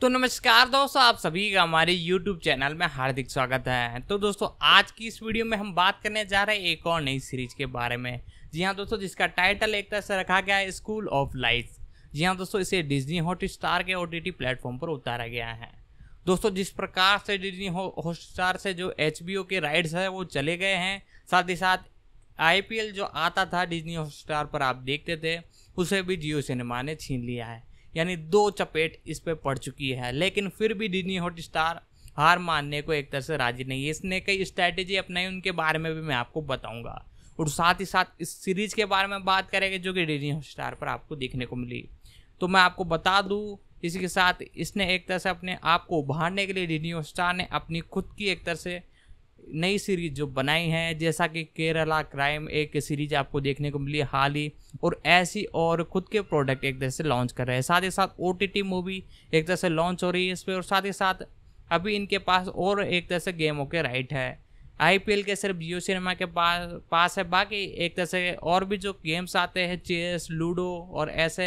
तो नमस्कार दोस्तों आप सभी का हमारे YouTube चैनल में हार्दिक स्वागत है तो दोस्तों आज की इस वीडियो में हम बात करने जा रहे हैं एक और नई सीरीज के बारे में जी हाँ दोस्तों जिसका टाइटल एक तरह से रखा गया है स्कूल ऑफ लाइफ जी हाँ दोस्तों इसे डिज्नी हॉट स्टार के ओ टी प्लेटफॉर्म पर उतारा गया है दोस्तों जिस प्रकार से डिजनी हॉट स्टार से जो एच के राइड्स है वो चले गए हैं साथ ही साथ आई जो आता था डिजनी हॉट स्टार पर आप देखते थे उसे भी जियो सिनेमा ने छीन लिया है यानी दो चपेट इस पर पड़ चुकी है लेकिन फिर भी डिजनी हॉट स्टार हार मानने को एक तरह से राजी नहीं है इसने कई स्ट्रैटेजी अपनाई उनके बारे में भी मैं आपको बताऊंगा और साथ ही साथ इस सीरीज के बारे में बात करेंगे जो कि डिजनी हॉट स्टार पर आपको देखने को मिली तो मैं आपको बता दूँ इसी के साथ इसने एक तरह से अपने आप को उभारने के लिए डिजनी हॉट स्टार ने अपनी खुद की एक तरह से नई सीरीज जो बनाई है जैसा कि केरला क्राइम एक सीरीज आपको देखने को मिली हाल ही और ऐसी और खुद के प्रोडक्ट एक तरह से लॉन्च कर रहे हैं साथ ही साथ ओ मूवी एक तरह से लॉन्च हो रही है इस पर और साथ ही साथ अभी इनके पास और एक तरह से गेमों के राइट है आई के सिर्फ जियो सिनेमा के पास पास है बाकी एक तरह से और भी जो गेम्स आते हैं चेस लूडो और ऐसे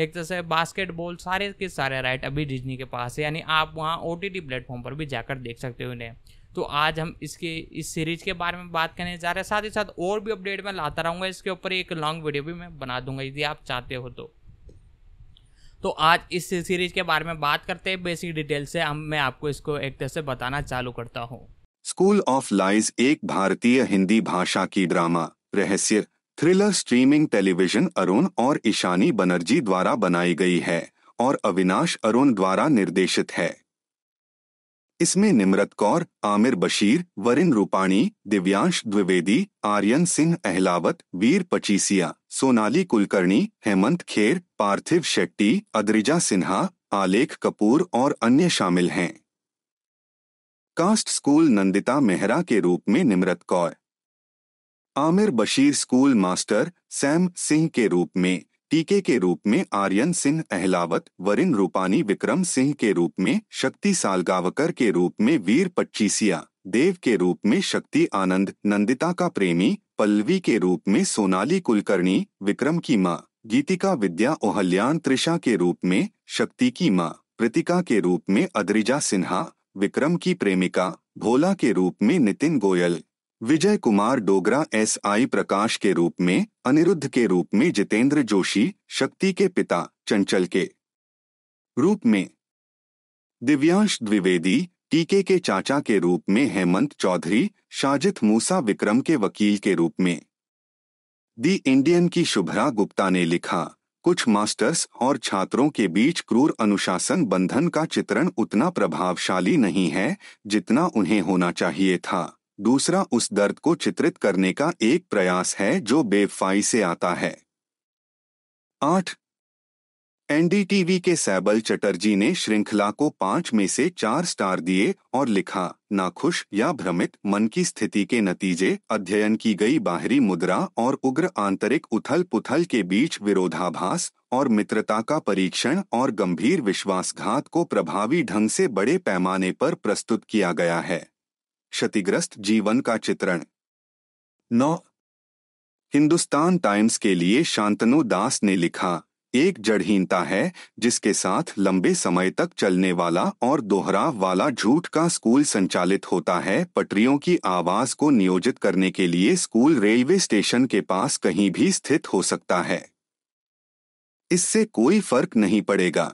एक तरह से बास्केटबॉल सारे के सारे राइट अभी डिजनी के पास है यानी आप वहाँ ओ टी प्लेटफॉर्म पर भी जाकर देख सकते हो इन्हें तो आज हम इसके इस सीरीज़ के बारे में बात करने जा रहे हैं साथ ही साथ और भी अपडेट मैं लाता रहूँगा इसके ऊपर एक लॉन्ग वीडियो भी मैं बना दूंगा यदि आप चाहते हो तो तो आज इस सीरीज के बारे में बात करते हैं बेसिक डिटेल से हम मैं आपको इसको एक तरह से बताना चालू करता हूँ स्कूल ऑफ लाइज एक भारतीय हिंदी भाषा की ड्रामा रहस्य थ्रिलर स्ट्रीमिंग टेलीविजन अरुण और ईशानी बनर्जी द्वारा बनाई गई है और अविनाश अरुण द्वारा निर्देशित है इसमें निमरत कौर आमिर बशीर वरिन रूपाणी दिव्यांश द्विवेदी आर्यन सिंह अहलावत वीर पचीसिया सोनाली कुलकर्णी हेमंत खेर पार्थिव शेट्टी अद्रिजा सिन्हा आलेख कपूर और अन्य शामिल हैं कास्ट स्कूल नंदिता मेहरा के रूप में Nimrat Kaur Aamir Bashir school master Sam Singh के रूप में टीके के रूप में आर्यन सिंह अहलावत वरिन रूपानी विक्रम सिंह के रूप में शक्ति सालगावकर के रूप में वीर पच्चीसिया देव के रूप में शक्ति आनंद नंदिता का प्रेमी पल्लवी के रूप में सोनाली कुलकर्णी विक्रम की माँ गीतिका विद्या ओहल्यान त्रिषा के रूप में शक्ति की माँ कृतिका के रूप में अद्रिजा सिन्हा विक्रम की प्रेमिका भोला के रूप में नितिन गोयल विजय कुमार डोगरा एस आई प्रकाश के रूप में अनिरुद्ध के रूप में जितेंद्र जोशी शक्ति के पिता चंचल के रूप में दिव्यांश द्विवेदी टीके के चाचा के रूप में हेमंत चौधरी शाजित मूसा विक्रम के वकील के रूप में दी इंडियन की शुभ्रा गुप्ता ने लिखा कुछ मास्टर्स और छात्रों के बीच क्रूर अनुशासन बंधन का चित्रण उतना प्रभावशाली नहीं है जितना उन्हें होना चाहिए था दूसरा उस दर्द को चित्रित करने का एक प्रयास है जो बेफाई से आता है आठ एनडीटीवी के सैबल चटर्जी ने श्रृंखला को पांच में से चार स्टार दिए और लिखा नाखुश या भ्रमित मन की स्थिति के नतीजे अध्ययन की गई बाहरी मुद्रा और उग्र आंतरिक उथल पुथल के बीच विरोधाभास और मित्रता का परीक्षण और गंभीर विश्वासघात को प्रभावी ढंग से बड़े पैमाने पर प्रस्तुत किया गया है क्षतिग्रस्त जीवन का चित्रण नौ हिंदुस्तान टाइम्स के लिए शांतनु दास ने लिखा एक जड़हीनता है जिसके साथ लंबे समय तक चलने वाला और दोहराव वाला झूठ का स्कूल संचालित होता है पटरियों की आवाज को नियोजित करने के लिए स्कूल रेलवे स्टेशन के पास कहीं भी स्थित हो सकता है इससे कोई फर्क नहीं पड़ेगा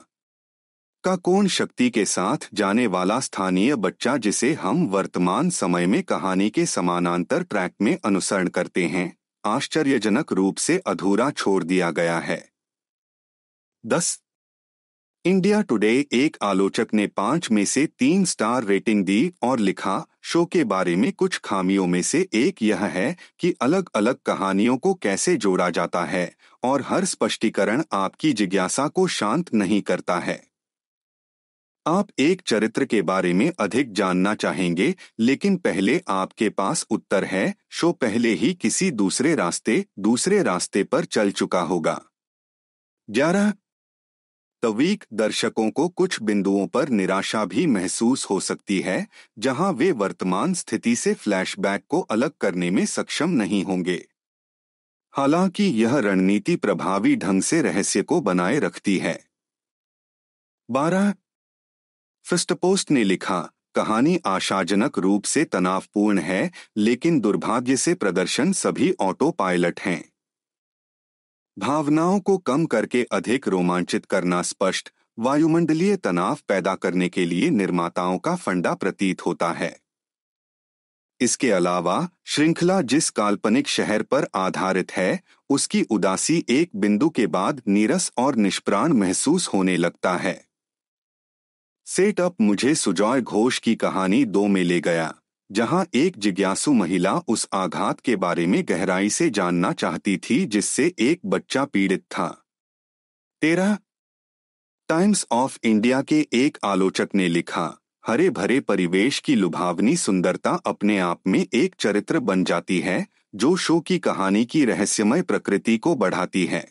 का कोण शक्ति के साथ जाने वाला स्थानीय बच्चा जिसे हम वर्तमान समय में कहानी के समानांतर ट्रैक में अनुसरण करते हैं आश्चर्यजनक रूप से अधूरा छोड़ दिया गया है दस इंडिया टुडे एक आलोचक ने पांच में से तीन स्टार रेटिंग दी और लिखा शो के बारे में कुछ खामियों में से एक यह है कि अलग अलग कहानियों को कैसे जोड़ा जाता है और हर स्पष्टीकरण आपकी जिज्ञासा को शांत नहीं करता है आप एक चरित्र के बारे में अधिक जानना चाहेंगे लेकिन पहले आपके पास उत्तर है शो पहले ही किसी दूसरे रास्ते दूसरे रास्ते पर चल चुका होगा ग्यारह तवीक दर्शकों को कुछ बिंदुओं पर निराशा भी महसूस हो सकती है जहां वे वर्तमान स्थिति से फ्लैशबैक को अलग करने में सक्षम नहीं होंगे हालांकि यह रणनीति प्रभावी ढंग से रहस्य को बनाए रखती है बारह फिस्टपोस्ट ने लिखा कहानी आशाजनक रूप से तनावपूर्ण है लेकिन दुर्भाग्य से प्रदर्शन सभी ऑटो पायलट हैं भावनाओं को कम करके अधिक रोमांचित करना स्पष्ट वायुमंडलीय तनाव पैदा करने के लिए निर्माताओं का फंडा प्रतीत होता है इसके अलावा श्रृंखला जिस काल्पनिक शहर पर आधारित है उसकी उदासी एक बिंदु के बाद नीरस और निष्प्राण महसूस होने लगता है सेटअप मुझे सुजॉय घोष की कहानी दो में ले गया जहां एक जिज्ञासु महिला उस आघात के बारे में गहराई से जानना चाहती थी जिससे एक बच्चा पीड़ित था तेरा टाइम्स ऑफ इंडिया के एक आलोचक ने लिखा हरे भरे परिवेश की लुभावनी सुंदरता अपने आप में एक चरित्र बन जाती है जो शो की कहानी की रहस्यमय प्रकृति को बढ़ाती है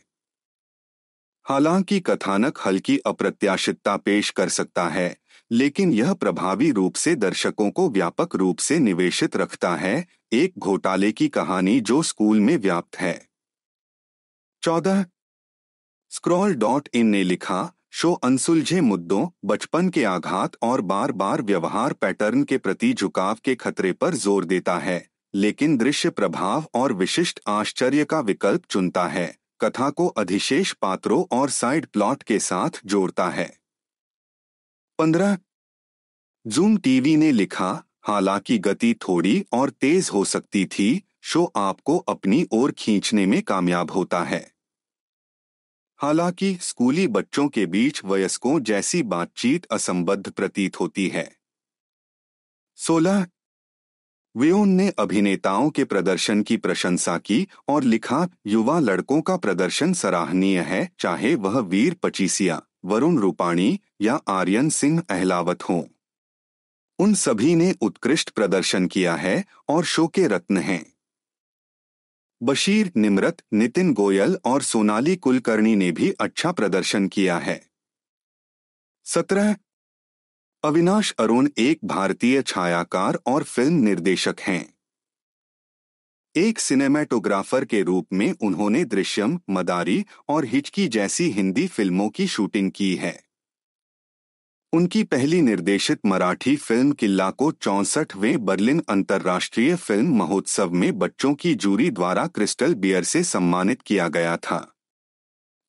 हालांकि कथानक हल्की अप्रत्याशितता पेश कर सकता है लेकिन यह प्रभावी रूप से दर्शकों को व्यापक रूप से निवेशित रखता है एक घोटाले की कहानी जो स्कूल में व्याप्त है चौदह स्क्रॉल डॉट इन ने लिखा शो अनसुलझे मुद्दों बचपन के आघात और बार बार व्यवहार पैटर्न के प्रति झुकाव के खतरे पर जोर देता है लेकिन दृश्य प्रभाव और विशिष्ट आश्चर्य का विकल्प चुनता है कथा को अधिशेष पात्रों और साइड प्लॉट के साथ जोड़ता है पंद्रह जूम टीवी ने लिखा हालांकि गति थोड़ी और तेज हो सकती थी शो आपको अपनी ओर खींचने में कामयाब होता है हालांकि स्कूली बच्चों के बीच वयस्कों जैसी बातचीत असंबद्ध प्रतीत होती है सोलह व्योन ने अभिनेताओं के प्रदर्शन की प्रशंसा की और लिखा युवा लड़कों का प्रदर्शन सराहनीय है चाहे वह वीर पचीसिया वरुण रूपाणी या आर्यन सिंह अहलावत हों उन सभी ने उत्कृष्ट प्रदर्शन किया है और शो के रत्न हैं बशीर निमरत नितिन गोयल और सोनाली कुलकर्णी ने भी अच्छा प्रदर्शन किया है सत्रह अविनाश अरुण एक भारतीय छायाकार और फिल्म निर्देशक हैं एक सिनेमैटोग्राफर के रूप में उन्होंने दृश्यम मदारी और हिचकी जैसी हिंदी फिल्मों की शूटिंग की है उनकी पहली निर्देशित मराठी फिल्म किल्ला को चौंसठवें बर्लिन अंतर्राष्ट्रीय फिल्म महोत्सव में बच्चों की जूरी द्वारा क्रिस्टल बियर से सम्मानित किया गया था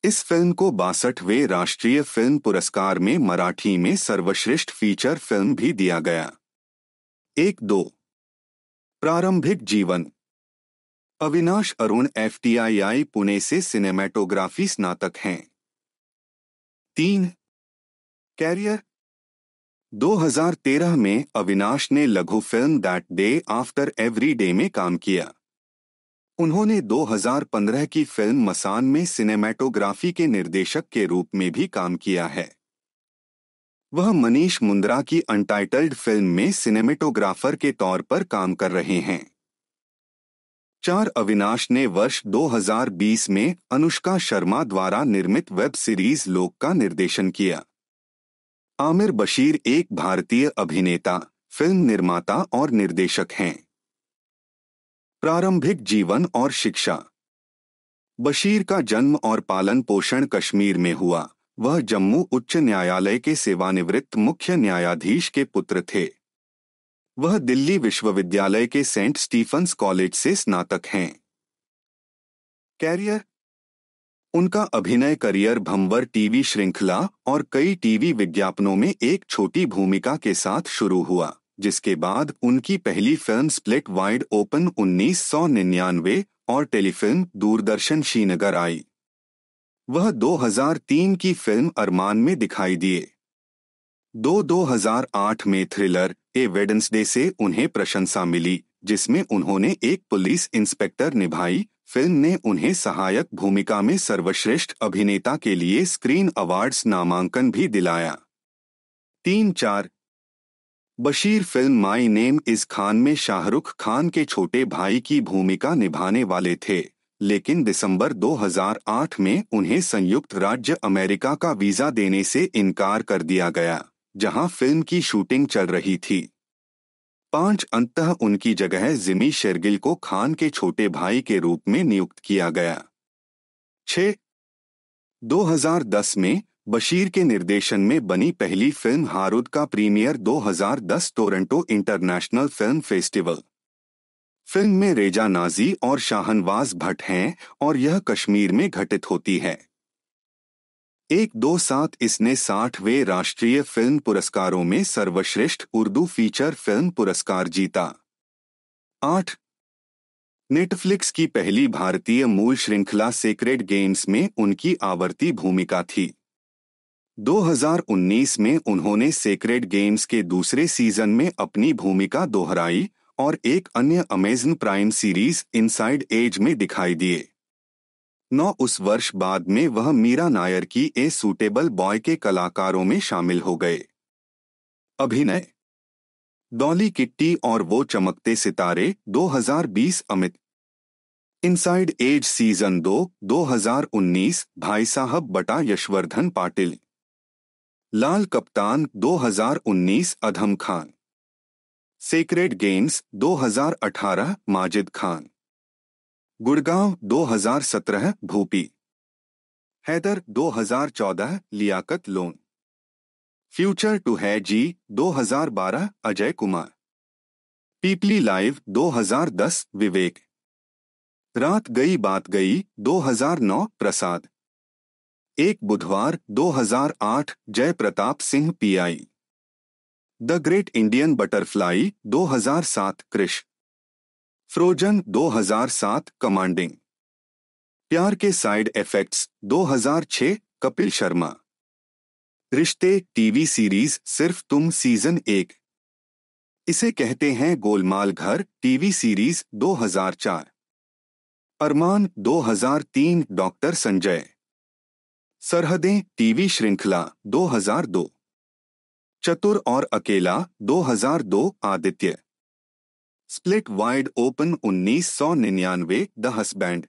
इस फिल्म को बासठवें राष्ट्रीय फिल्म पुरस्कार में मराठी में सर्वश्रेष्ठ फीचर फिल्म भी दिया गया एक दो प्रारंभिक जीवन अविनाश अरुण एफटीआईआई पुणे से सिनेमेटोग्राफी स्नातक हैं तीन कैरियर 2013 में अविनाश ने लघु film that day after every day में काम किया उन्होंने 2015 की फिल्म मसान में सिनेमेटोग्राफी के निर्देशक के रूप में भी काम किया है वह मनीष मुंद्रा की अनटाइटल्ड फिल्म में सिनेमेटोग्राफर के तौर पर काम कर रहे हैं चार अविनाश ने वर्ष 2020 में अनुष्का शर्मा द्वारा निर्मित वेब सीरीज लोक का निर्देशन किया आमिर बशीर एक भारतीय अभिनेता फिल्म निर्माता और निर्देशक हैं प्रारंभिक जीवन और शिक्षा बशीर का जन्म और पालन पोषण कश्मीर में हुआ वह जम्मू उच्च न्यायालय के सेवानिवृत्त मुख्य न्यायाधीश के पुत्र थे वह दिल्ली विश्वविद्यालय के सेंट स्टीफंस कॉलेज से स्नातक हैं कैरियर उनका अभिनय करियर भंवर टीवी श्रृंखला और कई टीवी विज्ञापनों में एक छोटी भूमिका के साथ शुरू हुआ जिसके बाद उनकी पहली फिल्म स्प्लिट वाइड ओपन 1999 और टेलीफिल्म दूरदर्शन श्रीनगर आई वह 2003 की फिल्म अरमान में दिखाई दिए दो 2008 में थ्रिलर ए वेडन्सडे से उन्हें प्रशंसा मिली जिसमें उन्होंने एक पुलिस इंस्पेक्टर निभाई फिल्म ने उन्हें सहायक भूमिका में सर्वश्रेष्ठ अभिनेता के लिए स्क्रीन अवार्ड्स नामांकन भी दिलाया तीन चार बशीर फिल्म माई नेम इस खान में शाहरुख खान के छोटे भाई की भूमिका निभाने वाले थे लेकिन दिसंबर 2008 में उन्हें संयुक्त राज्य अमेरिका का वीजा देने से इनकार कर दिया गया जहां फिल्म की शूटिंग चल रही थी पांच अंतः उनकी जगह जिमी शेरगिल को खान के छोटे भाई के रूप में नियुक्त किया गया छ 2010 में बशीर के निर्देशन में बनी पहली फिल्म हारूद का premiere 2010 Toronto international film festival film में रेजा नाजी और शाहनवाज भट्ट हैं और यह कश्मीर में घटित होती है एक दो साथ इसने साठवें राष्ट्रीय फिल्म पुरस्कारों में सर्वश्रेष्ठ उर्दू फीचर फिल्म पुरस्कार जीता आठ नेटफ्लिक्स की पहली भारतीय मूल श्रृंखला सेक्रेट गेम्स में उनकी आवर्ती भूमिका थी 2019 में उन्होंने सेक्रेड गेम्स के दूसरे सीजन में अपनी भूमिका दोहराई और एक अन्य Amazon Prime series Inside Edge में दिखाई दिए नौ उस वर्ष बाद में वह मीरा नायर की ए सूटेबल बॉय के कलाकारों में शामिल हो गए अभिनय डॉली किट्टी और वो चमकते सितारे 2020 अमित इनसाइड एज सीजन दो 2019 भाई साहब बटा यशवर्धन पाटिल लाल Kaptaan 2019 Adham Khan Sacred Games 2018 Majid Khan Gurgaon 2017 Bhupi Haider 2014 Liaquat Lone future टू है जी 2012 अजय कुमार पीपली लाइव 2010 विवेक रात गई बात गई 2009 प्रसाद एक बुधवार 2008 Jai Pratap Singh PI the great Indian butterfly 2007 Krish Frozen 2007 commanding प्यार के साइड इफेक्ट्स 2006 कपिल शर्मा रिश्ते टीवी सीरीज सिर्फ तुम सीजन एक इसे कहते हैं गोलमाल घर TV series 2004 Armaan 2003 doctor Sanjay Sarhadein TV श्रृंखला 2002 चतुर और अकेला 2002 Aditya split wide open 1999 the husband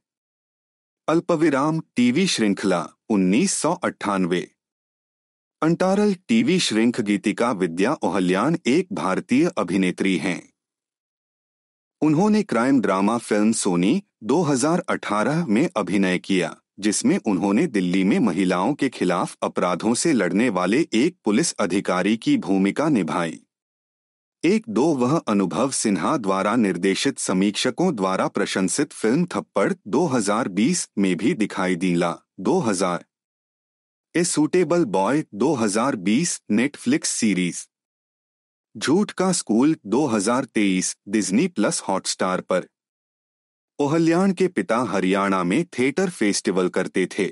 अल्पविराम टीवी श्रृंखला 1998 अंटारल टीवी श्रृंख गीतिका विद्या ओहल्यान एक भारतीय अभिनेत्री हैं उन्होंने क्राइम ड्रामा फिल्म सोनी 2018 में अभिनय किया जिसमें उन्होंने दिल्ली में महिलाओं के खिलाफ अपराधों से लड़ने वाले एक पुलिस अधिकारी की भूमिका निभाई एक दो वह अनुभव सिन्हा द्वारा निर्देशित समीक्षकों द्वारा प्रशंसित फिल्म थप्पड़ 2020 में भी दिखाई दीला 2000 a suitable boy 2020 Netflix series झूठ का स्कूल 2023 डिज्नी प्लस हॉटस्टार पर ओहल्याण के पिता हरियाणा में थिएटर फेस्टिवल करते थे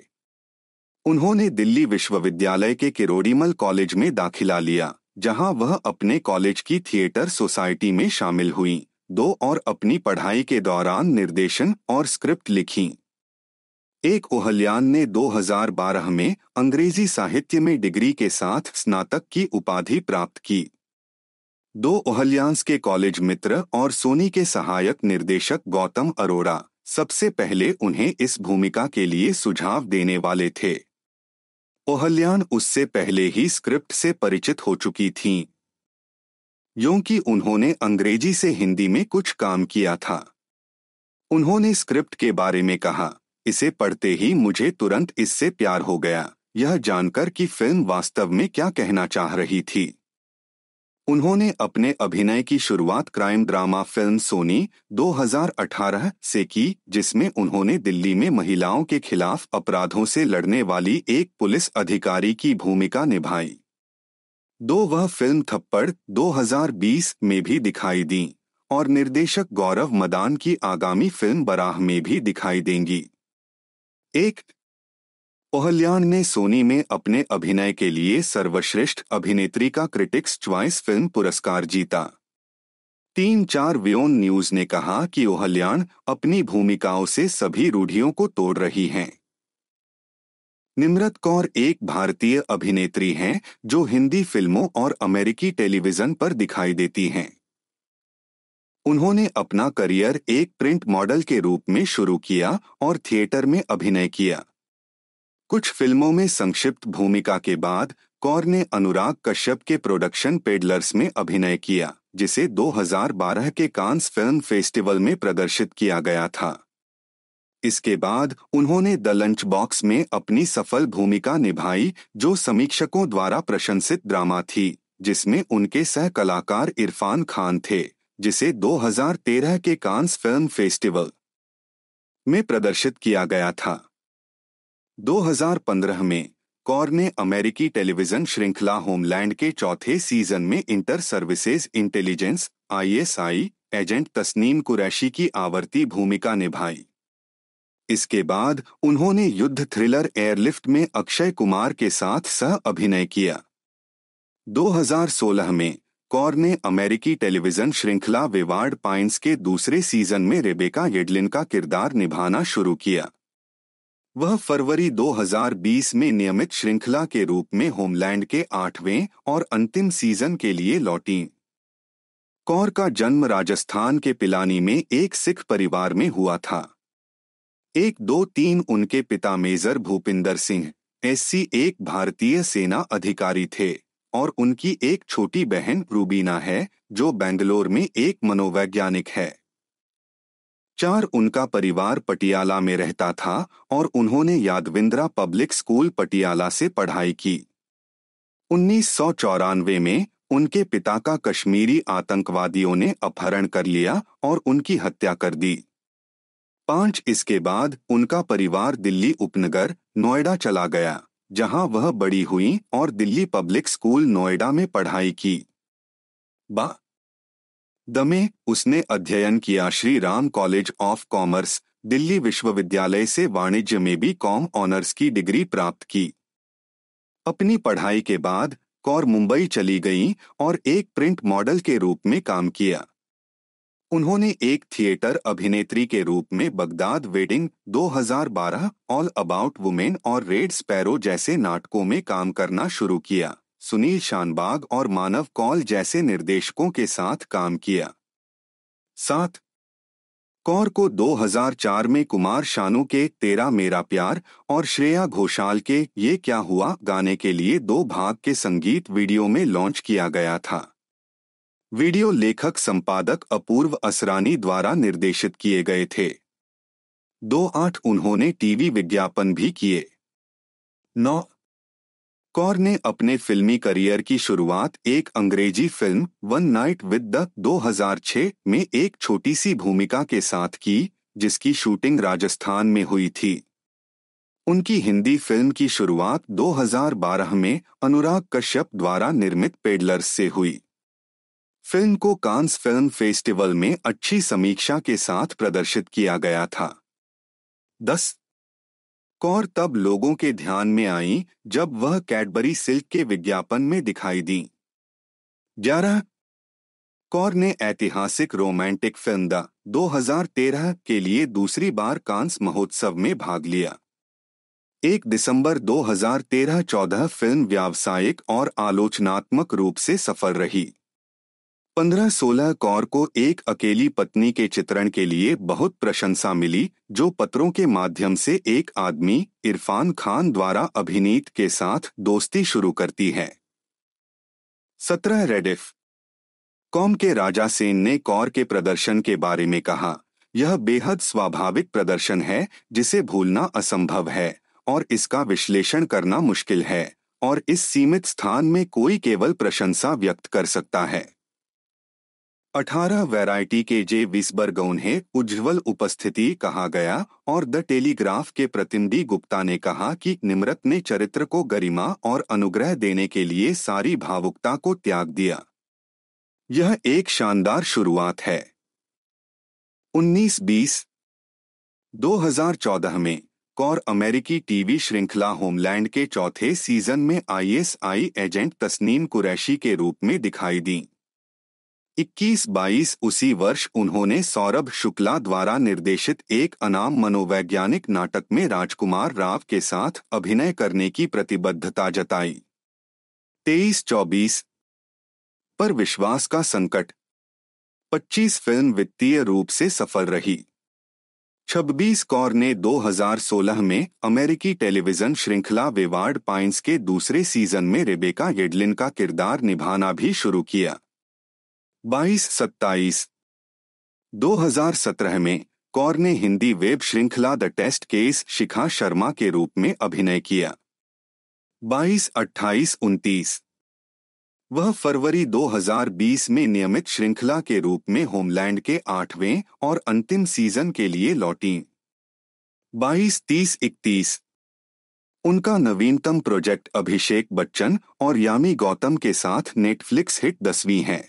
उन्होंने दिल्ली विश्वविद्यालय के किरोड़ीमल कॉलेज में दाखिला लिया जहां वह अपने कॉलेज की थिएटर सोसाइटी में शामिल हुई दो और अपनी पढ़ाई के दौरान निर्देशन और स्क्रिप्ट लिखी एक ओहल्यान ने 2012 में अंग्रेजी साहित्य में डिग्री के साथ स्नातक की उपाधि प्राप्त की दो ओहलियांस के कॉलेज मित्र और सोनी के सहायक निर्देशक गौतम अरोरा सबसे पहले उन्हें इस भूमिका के लिए सुझाव देने वाले थे ओहल्यान उससे पहले ही स्क्रिप्ट से परिचित हो चुकी थीं क्योंकि उन्होंने अंग्रेजी से हिंदी में कुछ काम किया था उन्होंने स्क्रिप्ट के बारे में कहा इसे पढ़ते ही मुझे तुरंत इससे प्यार हो गया यह जानकर कि फिल्म वास्तव में क्या कहना चाह रही थी उन्होंने अपने अभिनय की शुरुआत क्राइम ड्रामा फिल्म सोनी 2018 से की जिसमें उन्होंने दिल्ली में महिलाओं के खिलाफ अपराधों से लड़ने वाली एक पुलिस अधिकारी की भूमिका निभाई दो वह फिल्म थप्पड़ 2020 में भी दिखाई दी और निर्देशक गौरव मदान की आगामी फिल्म बराह में भी दिखाई देंगी एक ओहल्याण ने सोनी में अपने अभिनय के लिए सर्वश्रेष्ठ अभिनेत्री का क्रिटिक्स च्वाइस फिल्म पुरस्कार जीता तीन चार व्योन न्यूज ने कहा कि ओहल्याण अपनी भूमिकाओं से सभी रूढ़ियों को तोड़ रही हैं निम्रत कौर एक भारतीय अभिनेत्री हैं जो हिंदी फिल्मों और अमेरिकी टेलीविजन पर दिखाई देती हैं उन्होंने अपना करियर एक प्रिंट मॉडल के रूप में शुरू किया और थिएटर में अभिनय किया कुछ फिल्मों में संक्षिप्त भूमिका के बाद कौर ने अनुराग कश्यप के प्रोडक्शन पेडलर्स में अभिनय किया जिसे 2012 के कांस फिल्म फेस्टिवल में प्रदर्शित किया गया था इसके बाद उन्होंने द लंच बॉक्स में अपनी सफल भूमिका निभाई जो समीक्षकों द्वारा प्रशंसित ड्रामा थी जिसमें उनके सह कलाकार इरफान खान थे जिसे 2013 के कांस फिल्म फेस्टिवल में प्रदर्शित किया गया था 2015 में कौर ने अमेरिकी टेलीविजन श्रृंखला होमलैंड के चौथे सीजन में inter services intelligence ISI agent Tasneem Qureshi की आवर्ती भूमिका निभाई इसके बाद उन्होंने युद्ध थ्रिलर एयरलिफ्ट में अक्षय कुमार के साथ सह अभिनय किया 2016 में कौर ने अमेरिकी टेलीविजन श्रृंखला विवार्ड पाइंस के दूसरे सीजन में रेबेका येडलिन का किरदार निभाना शुरू किया वह फरवरी 2020 में नियमित श्रृंखला के रूप में होमलैंड के आठवें और अंतिम सीजन के लिए लौटी कौर का जन्म राजस्थान के पिलानी में एक सिख परिवार में हुआ था एक दो तीन उनके पिता मेजर भूपिंदर सिंह एससी एक भारतीय सेना अधिकारी थे और उनकी एक छोटी बहन रूबीना है जो बेंगलोर में एक मनोवैज्ञानिक है चार उनका परिवार पटियाला में रहता था और उन्होंने यादविंद्रा पब्लिक स्कूल पटियाला से पढ़ाई की उन्नीस में उनके पिता का कश्मीरी आतंकवादियों ने अपहरण कर लिया और उनकी हत्या कर दी पांच इसके बाद उनका परिवार दिल्ली उपनगर नोएडा चला गया जहां वह बड़ी हुई और दिल्ली पब्लिक स्कूल नोएडा में पढ़ाई की बा दमे उसने अध्ययन किया Shri Ram college of commerce Delhi विश्वविद्यालय से वाणिज्य में भी कॉम ऑनर्स की डिग्री प्राप्त की अपनी पढ़ाई के बाद कौर मुंबई चली गईं और एक प्रिंट मॉडल के रूप में काम किया उन्होंने एक थिएटर अभिनेत्री के रूप में Baghdad wedding 2012 all about women और रेड स्पैरो जैसे नाटकों में काम करना शुरू किया सुनील शानबाग और मानव कौल जैसे निर्देशकों के साथ काम किया सात कौर को 2004 में कुमार शानू के तेरा मेरा प्यार और श्रेया घोषाल के ये क्या हुआ गाने के लिए दो भाग के संगीत वीडियो में लॉन्च किया गया था वीडियो लेखक संपादक अपूर्व असरानी द्वारा निर्देशित किए गए थे दो आठ उन्होंने टीवी विज्ञापन भी किए नौ कौर ने अपने फिल्मी करियर की शुरुआत एक अंग्रेजी film one night with the 2006 में एक छोटी सी भूमिका के साथ की जिसकी शूटिंग राजस्थान में हुई थी उनकी हिंदी फिल्म की शुरुआत 2012 में अनुराग कश्यप द्वारा निर्मित पेडलर्स से हुई फिल्म को कांस फिल्म फेस्टिवल में अच्छी समीक्षा के साथ प्रदर्शित किया गया था दस कौर तब लोगों के ध्यान में आई जब वह कैडबरी सिल्क के विज्ञापन में दिखाई दी ग्यारह कौर ने ऐतिहासिक रोमांटिक फिल्म द 2013 के लिए दूसरी बार कांस महोत्सव में भाग लिया एक दिसंबर 2013-14 फिल्म व्यावसायिक और आलोचनात्मक रूप से सफल रही पंद्रह सोलह कौर को एक अकेली पत्नी के चित्रण के लिए बहुत प्रशंसा मिली जो पत्रों के माध्यम से एक आदमी इरफान खान द्वारा अभिनीत के साथ दोस्ती शुरू करती है सत्रह रेडिफ कौम के राजा सेन ने कौर के प्रदर्शन के बारे में कहा यह बेहद स्वाभाविक प्रदर्शन है जिसे भूलना असंभव है और इसका विश्लेषण करना मुश्किल है और इस सीमित स्थान में कोई केवल प्रशंसा व्यक्त कर सकता है अठारह वैरायटी के जे विस्बर्ग उन्हें उज्ज्वल उपस्थिति कहा गया और द टेलीग्राफ के प्रतिनिधि गुप्ता ने कहा कि निम्रत ने चरित्र को गरिमा और अनुग्रह देने के लिए सारी भावुकता को त्याग दिया यह एक शानदार शुरुआत है 1920 2014 में कौर अमेरिकी टीवी श्रृंखला होमलैंड के चौथे सीजन में आईएसआई एजेंट तस्नीम कुरैशी के रूप में दिखाई दी इक्कीस बाईस उसी वर्ष उन्होंने सौरभ शुक्ला द्वारा निर्देशित एक अनाम मनोवैज्ञानिक नाटक में राजकुमार राव के साथ अभिनय करने की प्रतिबद्धता जताई तेईस चौबीस पर विश्वास का संकट 25 फिल्म वित्तीय रूप से सफल रही 26 कौर ने 2016 में अमेरिकी टेलीविजन श्रृंखला वेवार्ड पाइंस के दूसरे सीजन में रेबेका येडलिन का किरदार निभाना भी शुरू किया बाईस सत्ताईस दो में कौर ने हिंदी वेब श्रृंखला the test case Shikha Sharma के रूप में अभिनय किया बाईस अट्ठाईस उनतीस वह फरवरी 2020 में नियमित श्रृंखला के रूप में होमलैंड के आठवें और अंतिम सीजन के लिए लौटी बाईस तीस इकतीस उनका नवीनतम प्रोजेक्ट अभिषेक बच्चन और यामी गौतम के साथ नेटफ्लिक्स हिट दसवीं है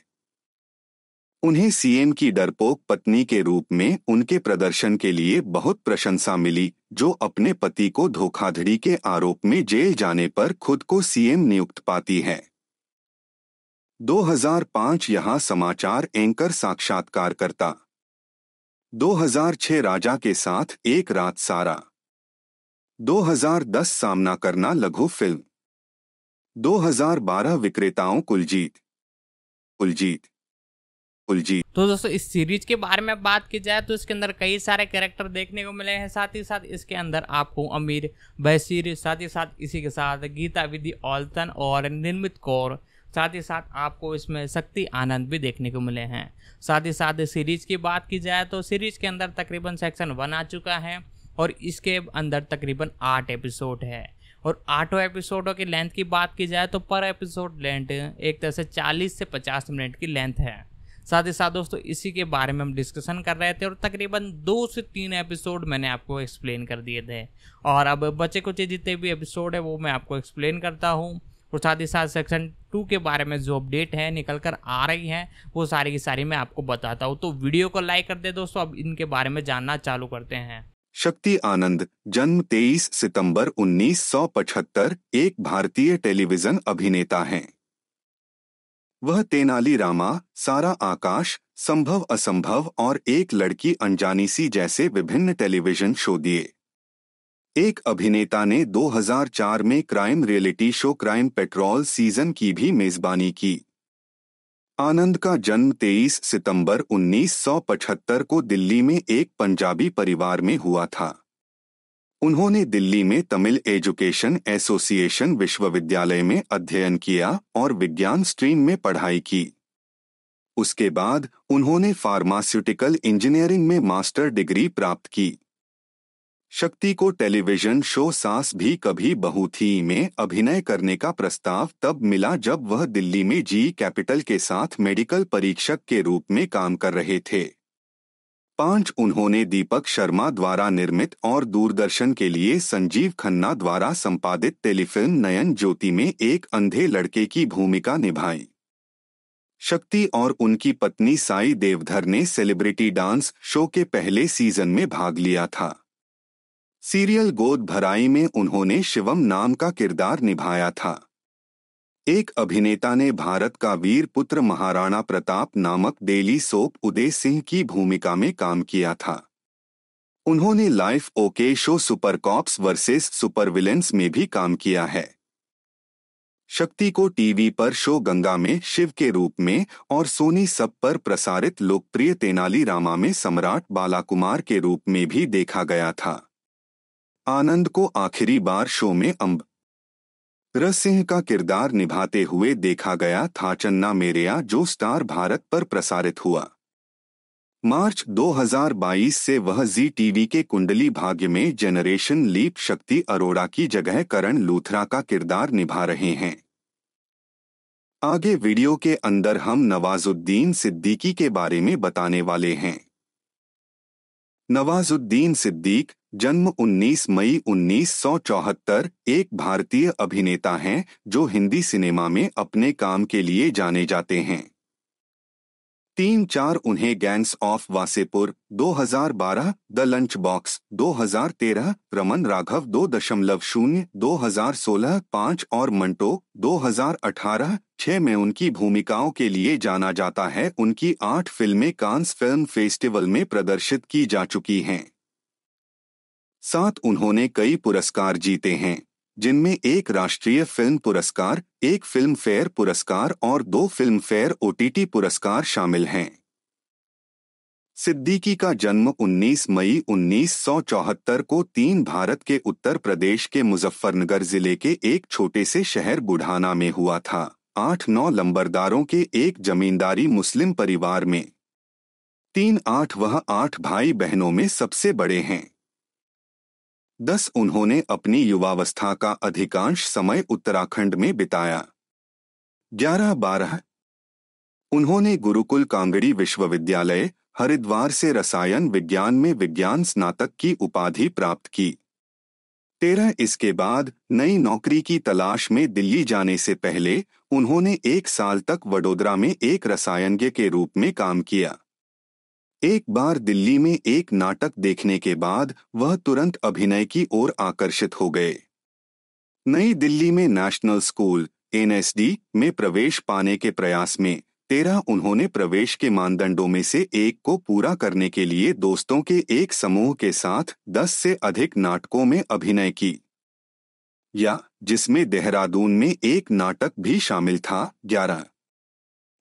उन्हें सीएम की डरपोक पत्नी के रूप में उनके प्रदर्शन के लिए बहुत प्रशंसा मिली जो अपने पति को धोखाधड़ी के आरोप में जेल जाने पर खुद को सीएम नियुक्त पाती है 2005 यहां समाचार एंकर साक्षात्कार करता 2006 राजा के साथ एक रात सारा 2010 सामना करना लघु फिल्म 2012 विक्रेताओं कुलजीत कुलजीत जी तो दोस्तों इस सीरीज के बारे में बात की जाए तो इसके अंदर कई सारे कैरेक्टर देखने को मिले हैं साथ ही साथ इसके अंदर आपको अमीर बशीर साथ ही साथ इसी के साथ गीता विधि औलतन और निर्मित कौर साथ ही साथ आपको इसमें शक्ति आनंद भी देखने को मिले हैं साथ ही साथ सीरीज की बात की जाए तो सीरीज के अंदर तकरीबन सेक्शन वन आ चुका है और इसके अंदर तकरीबन आठ एपिसोड है और आठों एपिसोडों की लेंथ की बात की जाए तो पर एपिसोड लेंथ एक तरह से चालीस से पचास मिनट की लेंथ है साथ ही साथ दोस्तों इसी के बारे में हम डिस्कशन कर रहे थे और तकरीबन दो से तीन एपिसोड मैंने आपको एक्सप्लेन कर दिए थे और अब बचे कुछ जितने भी एपिसोड है वो मैं आपको एक्सप्लेन करता हूँ और साथ ही साथ सेक्शन टू के बारे में जो अपडेट है निकल कर आ रही है वो सारी की सारी मैं आपको बताता हूँ तो वीडियो को लाइक कर दे दोस्तों अब इनके बारे में जानना चालू करते हैं शक्ति आनंद जन्म 23 सितंबर 1975 एक भारतीय टेलीविजन अभिनेता हैं वह तेनाली रामा सारा आकाश संभव असंभव और एक लड़की अनजानी सी जैसे विभिन्न टेलीविजन शो दिए एक अभिनेता ने 2004 में crime reality show crime patrol season की भी मेजबानी की आनंद का जन्म 23 सितंबर 1975 को दिल्ली में एक पंजाबी परिवार में हुआ था उन्होंने दिल्ली में तमिल एजुकेशन एसोसिएशन विश्वविद्यालय में अध्ययन किया और विज्ञान स्ट्रीम में पढ़ाई की उसके बाद उन्होंने फार्मास्यूटिकल इंजीनियरिंग में मास्टर डिग्री प्राप्त की शक्ति को टेलीविजन शो सास भी कभी बहु थी में अभिनय करने का प्रस्ताव तब मिला जब वह दिल्ली में जी कैपिटल के साथ मेडिकल परीक्षक के रूप में काम कर रहे थे पांच उन्होंने दीपक शर्मा द्वारा निर्मित और दूरदर्शन के लिए संजीव खन्ना द्वारा संपादित टेलीफिल्म नयन ज्योति में एक अंधे लड़के की भूमिका निभाई शक्ति और उनकी पत्नी साई देवधर ने सेलिब्रिटी डांस शो के पहले सीजन में भाग लिया था सीरियल गोद भराई में उन्होंने शिवम नाम का किरदार निभाया था एक अभिनेता ने भारत का वीर पुत्र महाराणा प्रताप नामक डेली सोप उदय सिंह की भूमिका में काम किया था उन्होंने Life OK show super cops versus super villains में भी काम किया है शक्ति को टीवी पर शो गंगा में शिव के रूप में और सोनी सब पर प्रसारित लोकप्रिय तेनाली रामा में सम्राट बालाकुमार के रूप में भी देखा गया था आनंद को आखिरी बार शो में अम्ब रसिंह का किरदार निभाते हुए देखा गया था चन्ना मेरेया जो स्टार भारत पर प्रसारित हुआ मार्च 2022 से वह जी टीवी के कुंडली भाग्य में जेनरेशन लीप शक्ति अरोड़ा की जगह करण लूथरा का किरदार निभा रहे हैं आगे वीडियो के अंदर हम नवाजुद्दीन सिद्दीकी के बारे में बताने वाले हैं नवाजुद्दीन सिद्दीक जन्म 19 मई उन्नीस एक भारतीय अभिनेता हैं जो हिंदी सिनेमा में अपने काम के लिए जाने जाते हैं तीन चार उन्हें gangs of Wasseypur 2012 the lunch box 2013 Raman Raghav दो दशमलव शून्य दो हजार सोलह पाँच और मंटो 2018 छह में उनकी भूमिकाओं के लिए जाना जाता है उनकी आठ फिल्में कांस फिल्म फेस्टिवल में प्रदर्शित की जा चुकी हैं साथ उन्होंने कई पुरस्कार जीते हैं जिनमें एक राष्ट्रीय फिल्म पुरस्कार एक फिल्म फेयर पुरस्कार और दो फिल्म फेयर ओटीटी पुरस्कार शामिल हैं सिद्दीकी का जन्म 19 मई 1974 को तीन भारत के उत्तर प्रदेश के मुजफ्फरनगर जिले के एक छोटे से शहर बुढ़ाना में हुआ था आठ नौ लंबरदारों के एक जमींदारी मुस्लिम परिवार में तीन आठ वह आठ भाई बहनों में सबसे बड़े हैं दस उन्होंने अपनी युवावस्था का अधिकांश समय उत्तराखंड में बिताया ग्यारह बारह उन्होंने गुरुकुल कांगड़ी विश्वविद्यालय हरिद्वार से रसायन विज्ञान में विज्ञान स्नातक की उपाधि प्राप्त की तेरह इसके बाद नई नौकरी की तलाश में दिल्ली जाने से पहले उन्होंने एक साल तक वडोदरा में एक रसायनज्ञ के रूप में काम किया एक बार दिल्ली में एक नाटक देखने के बाद वह तुरंत अभिनय की ओर आकर्षित हो गए नई दिल्ली में नेशनल स्कूल एनएसडी में प्रवेश पाने के प्रयास में तेरह उन्होंने प्रवेश के मानदंडों में से एक को पूरा करने के लिए दोस्तों के एक समूह के साथ दस से अधिक नाटकों में अभिनय की या जिसमें देहरादून में एक नाटक भी शामिल था ग्यारह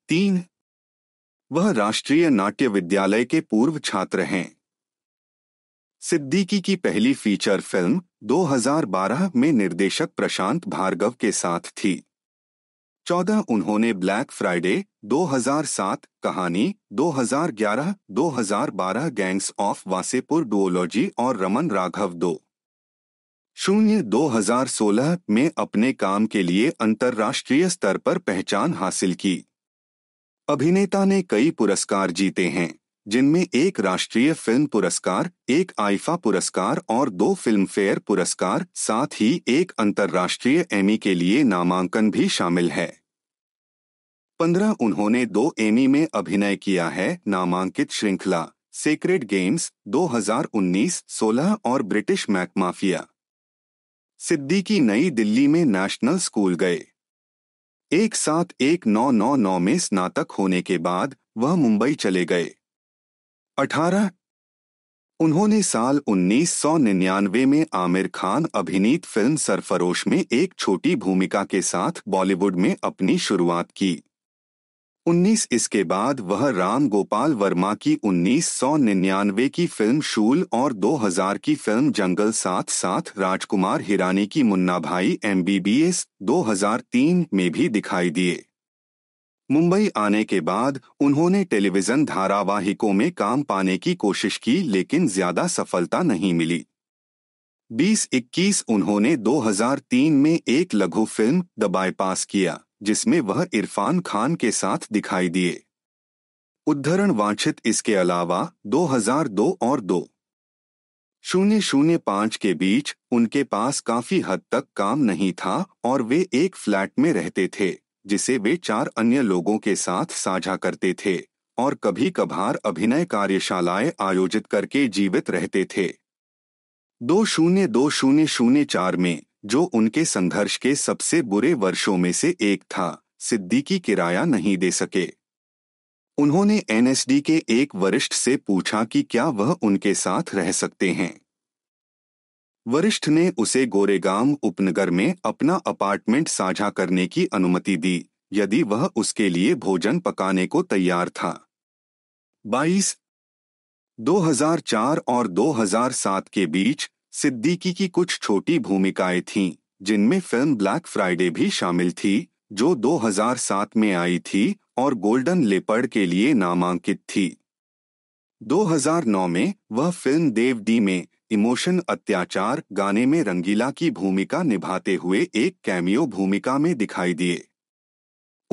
तीन वह राष्ट्रीय नाट्य विद्यालय के पूर्व छात्र हैं सिद्दीकी की पहली फीचर फिल्म 2012 में निर्देशक प्रशांत भार्गव के साथ थी चौदह उन्होंने ब्लैक फ्राइडे 2007 कहानी 2011 2012 गैंग्स ऑफ वासेपुर डोलॉजी और रमन राघव दो शून्य 2016 में अपने काम के लिए अंतर्राष्ट्रीय स्तर पर पहचान हासिल की अभिनेता ने कई पुरस्कार जीते हैं जिनमें एक राष्ट्रीय फिल्म पुरस्कार एक आइफा पुरस्कार और दो फिल्म फेयर पुरस्कार साथ ही एक अंतर्राष्ट्रीय एमी के लिए नामांकन भी शामिल है पंद्रह उन्होंने दो एमी में अभिनय किया है नामांकित श्रृंखला सेक्रेट गेम्स 2019, 16 और ब्रिटिश मैकमाफिया सिद्दीकी नई दिल्ली में नेशनल स्कूल गए एक साथ एक नौ नौ नौ में स्नातक होने के बाद वह मुंबई चले गए अठारह उन्होंने साल 1999 में आमिर खान अभिनीत फिल्म सरफरोश में एक छोटी भूमिका के साथ बॉलीवुड में अपनी शुरुआत की उन्नीस इसके बाद वह राम गोपाल वर्मा की 1999 की फिल्म शूल और 2000 की फिल्म जंगल साथ साथ राजकुमार हिरानी की मुन्ना भाई एमबीबीएस 2003 में भी दिखाई दिए मुंबई आने के बाद उन्होंने टेलीविजन धारावाहिकों में काम पाने की कोशिश की लेकिन ज्यादा सफलता नहीं मिली 2021 उन्होंने 2003 में एक लघु फिल्म द बाईपास किया जिसमें वह इरफान खान के साथ दिखाई दिए उद्धरण वांछित इसके अलावा 2002 और दो शून्य शून्य पांच के बीच उनके पास काफी हद तक काम नहीं था और वे एक फ्लैट में रहते थे जिसे वे चार अन्य लोगों के साथ साझा करते थे और कभी कभार अभिनय कार्यशालाएं आयोजित करके जीवित रहते थे दो शून्य दो शून्य शून्य चार में जो उनके संघर्ष के सबसे बुरे वर्षों में से एक था सिद्दीकी किराया नहीं दे सके उन्होंने एनएसडी के एक वरिष्ठ से पूछा कि क्या वह उनके साथ रह सकते हैं वरिष्ठ ने उसे गोरेगांव उपनगर में अपना अपार्टमेंट साझा करने की अनुमति दी यदि वह उसके लिए भोजन पकाने को तैयार था 22 2004 और 2007 के बीच सिद्दीकी की कुछ छोटी भूमिकाएं थीं जिनमें फिल्म ब्लैक फ्राइडे भी शामिल थी जो 2007 में आई थी और गोल्डन लेपर्ड के लिए नामांकित थी 2009 में वह फिल्म देव डी में इमोशन अत्याचार गाने में रंगीला की भूमिका निभाते हुए एक कैमियो भूमिका में दिखाई दिए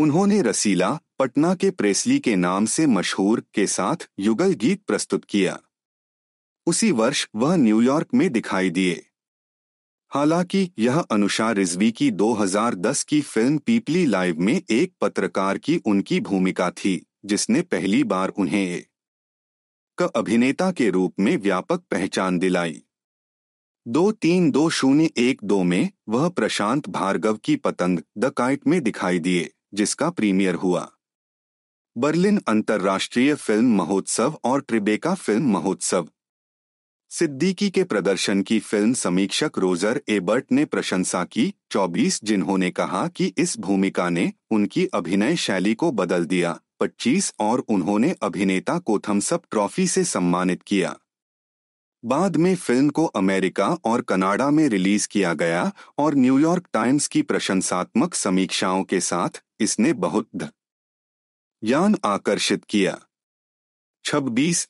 उन्होंने रसीला पटना के प्रेसली के नाम से मशहूर के साथ युगल गीत प्रस्तुत किया उसी वर्ष वह न्यूयॉर्क में दिखाई दिए हालांकि यह अनुषा रिजवी की 2010 की फिल्म पीपली लाइव में एक पत्रकार की उनकी भूमिका थी जिसने पहली बार उन्हें क अभिनेता के रूप में व्यापक पहचान दिलाई दो तीन दो शून्य एक दो में वह प्रशांत भार्गव की पतंग द काइट में दिखाई दिए जिसका प्रीमियर हुआ बर्लिन अंतर्राष्ट्रीय फिल्म महोत्सव और ट्रिबेका फिल्म महोत्सव सिद्दीकी के प्रदर्शन की फिल्म समीक्षक रोजर एबर्ट ने प्रशंसा की 24 जिन्होंने कहा कि इस भूमिका ने उनकी अभिनय शैली को बदल दिया 25 और उन्होंने अभिनेता को थम्सअप ट्रॉफी से सम्मानित किया बाद में फिल्म को अमेरिका और कनाडा में रिलीज किया गया और न्यूयॉर्क टाइम्स की प्रशंसात्मक समीक्षाओं के साथ इसने बहुत ज्ञान आकर्षित किया 26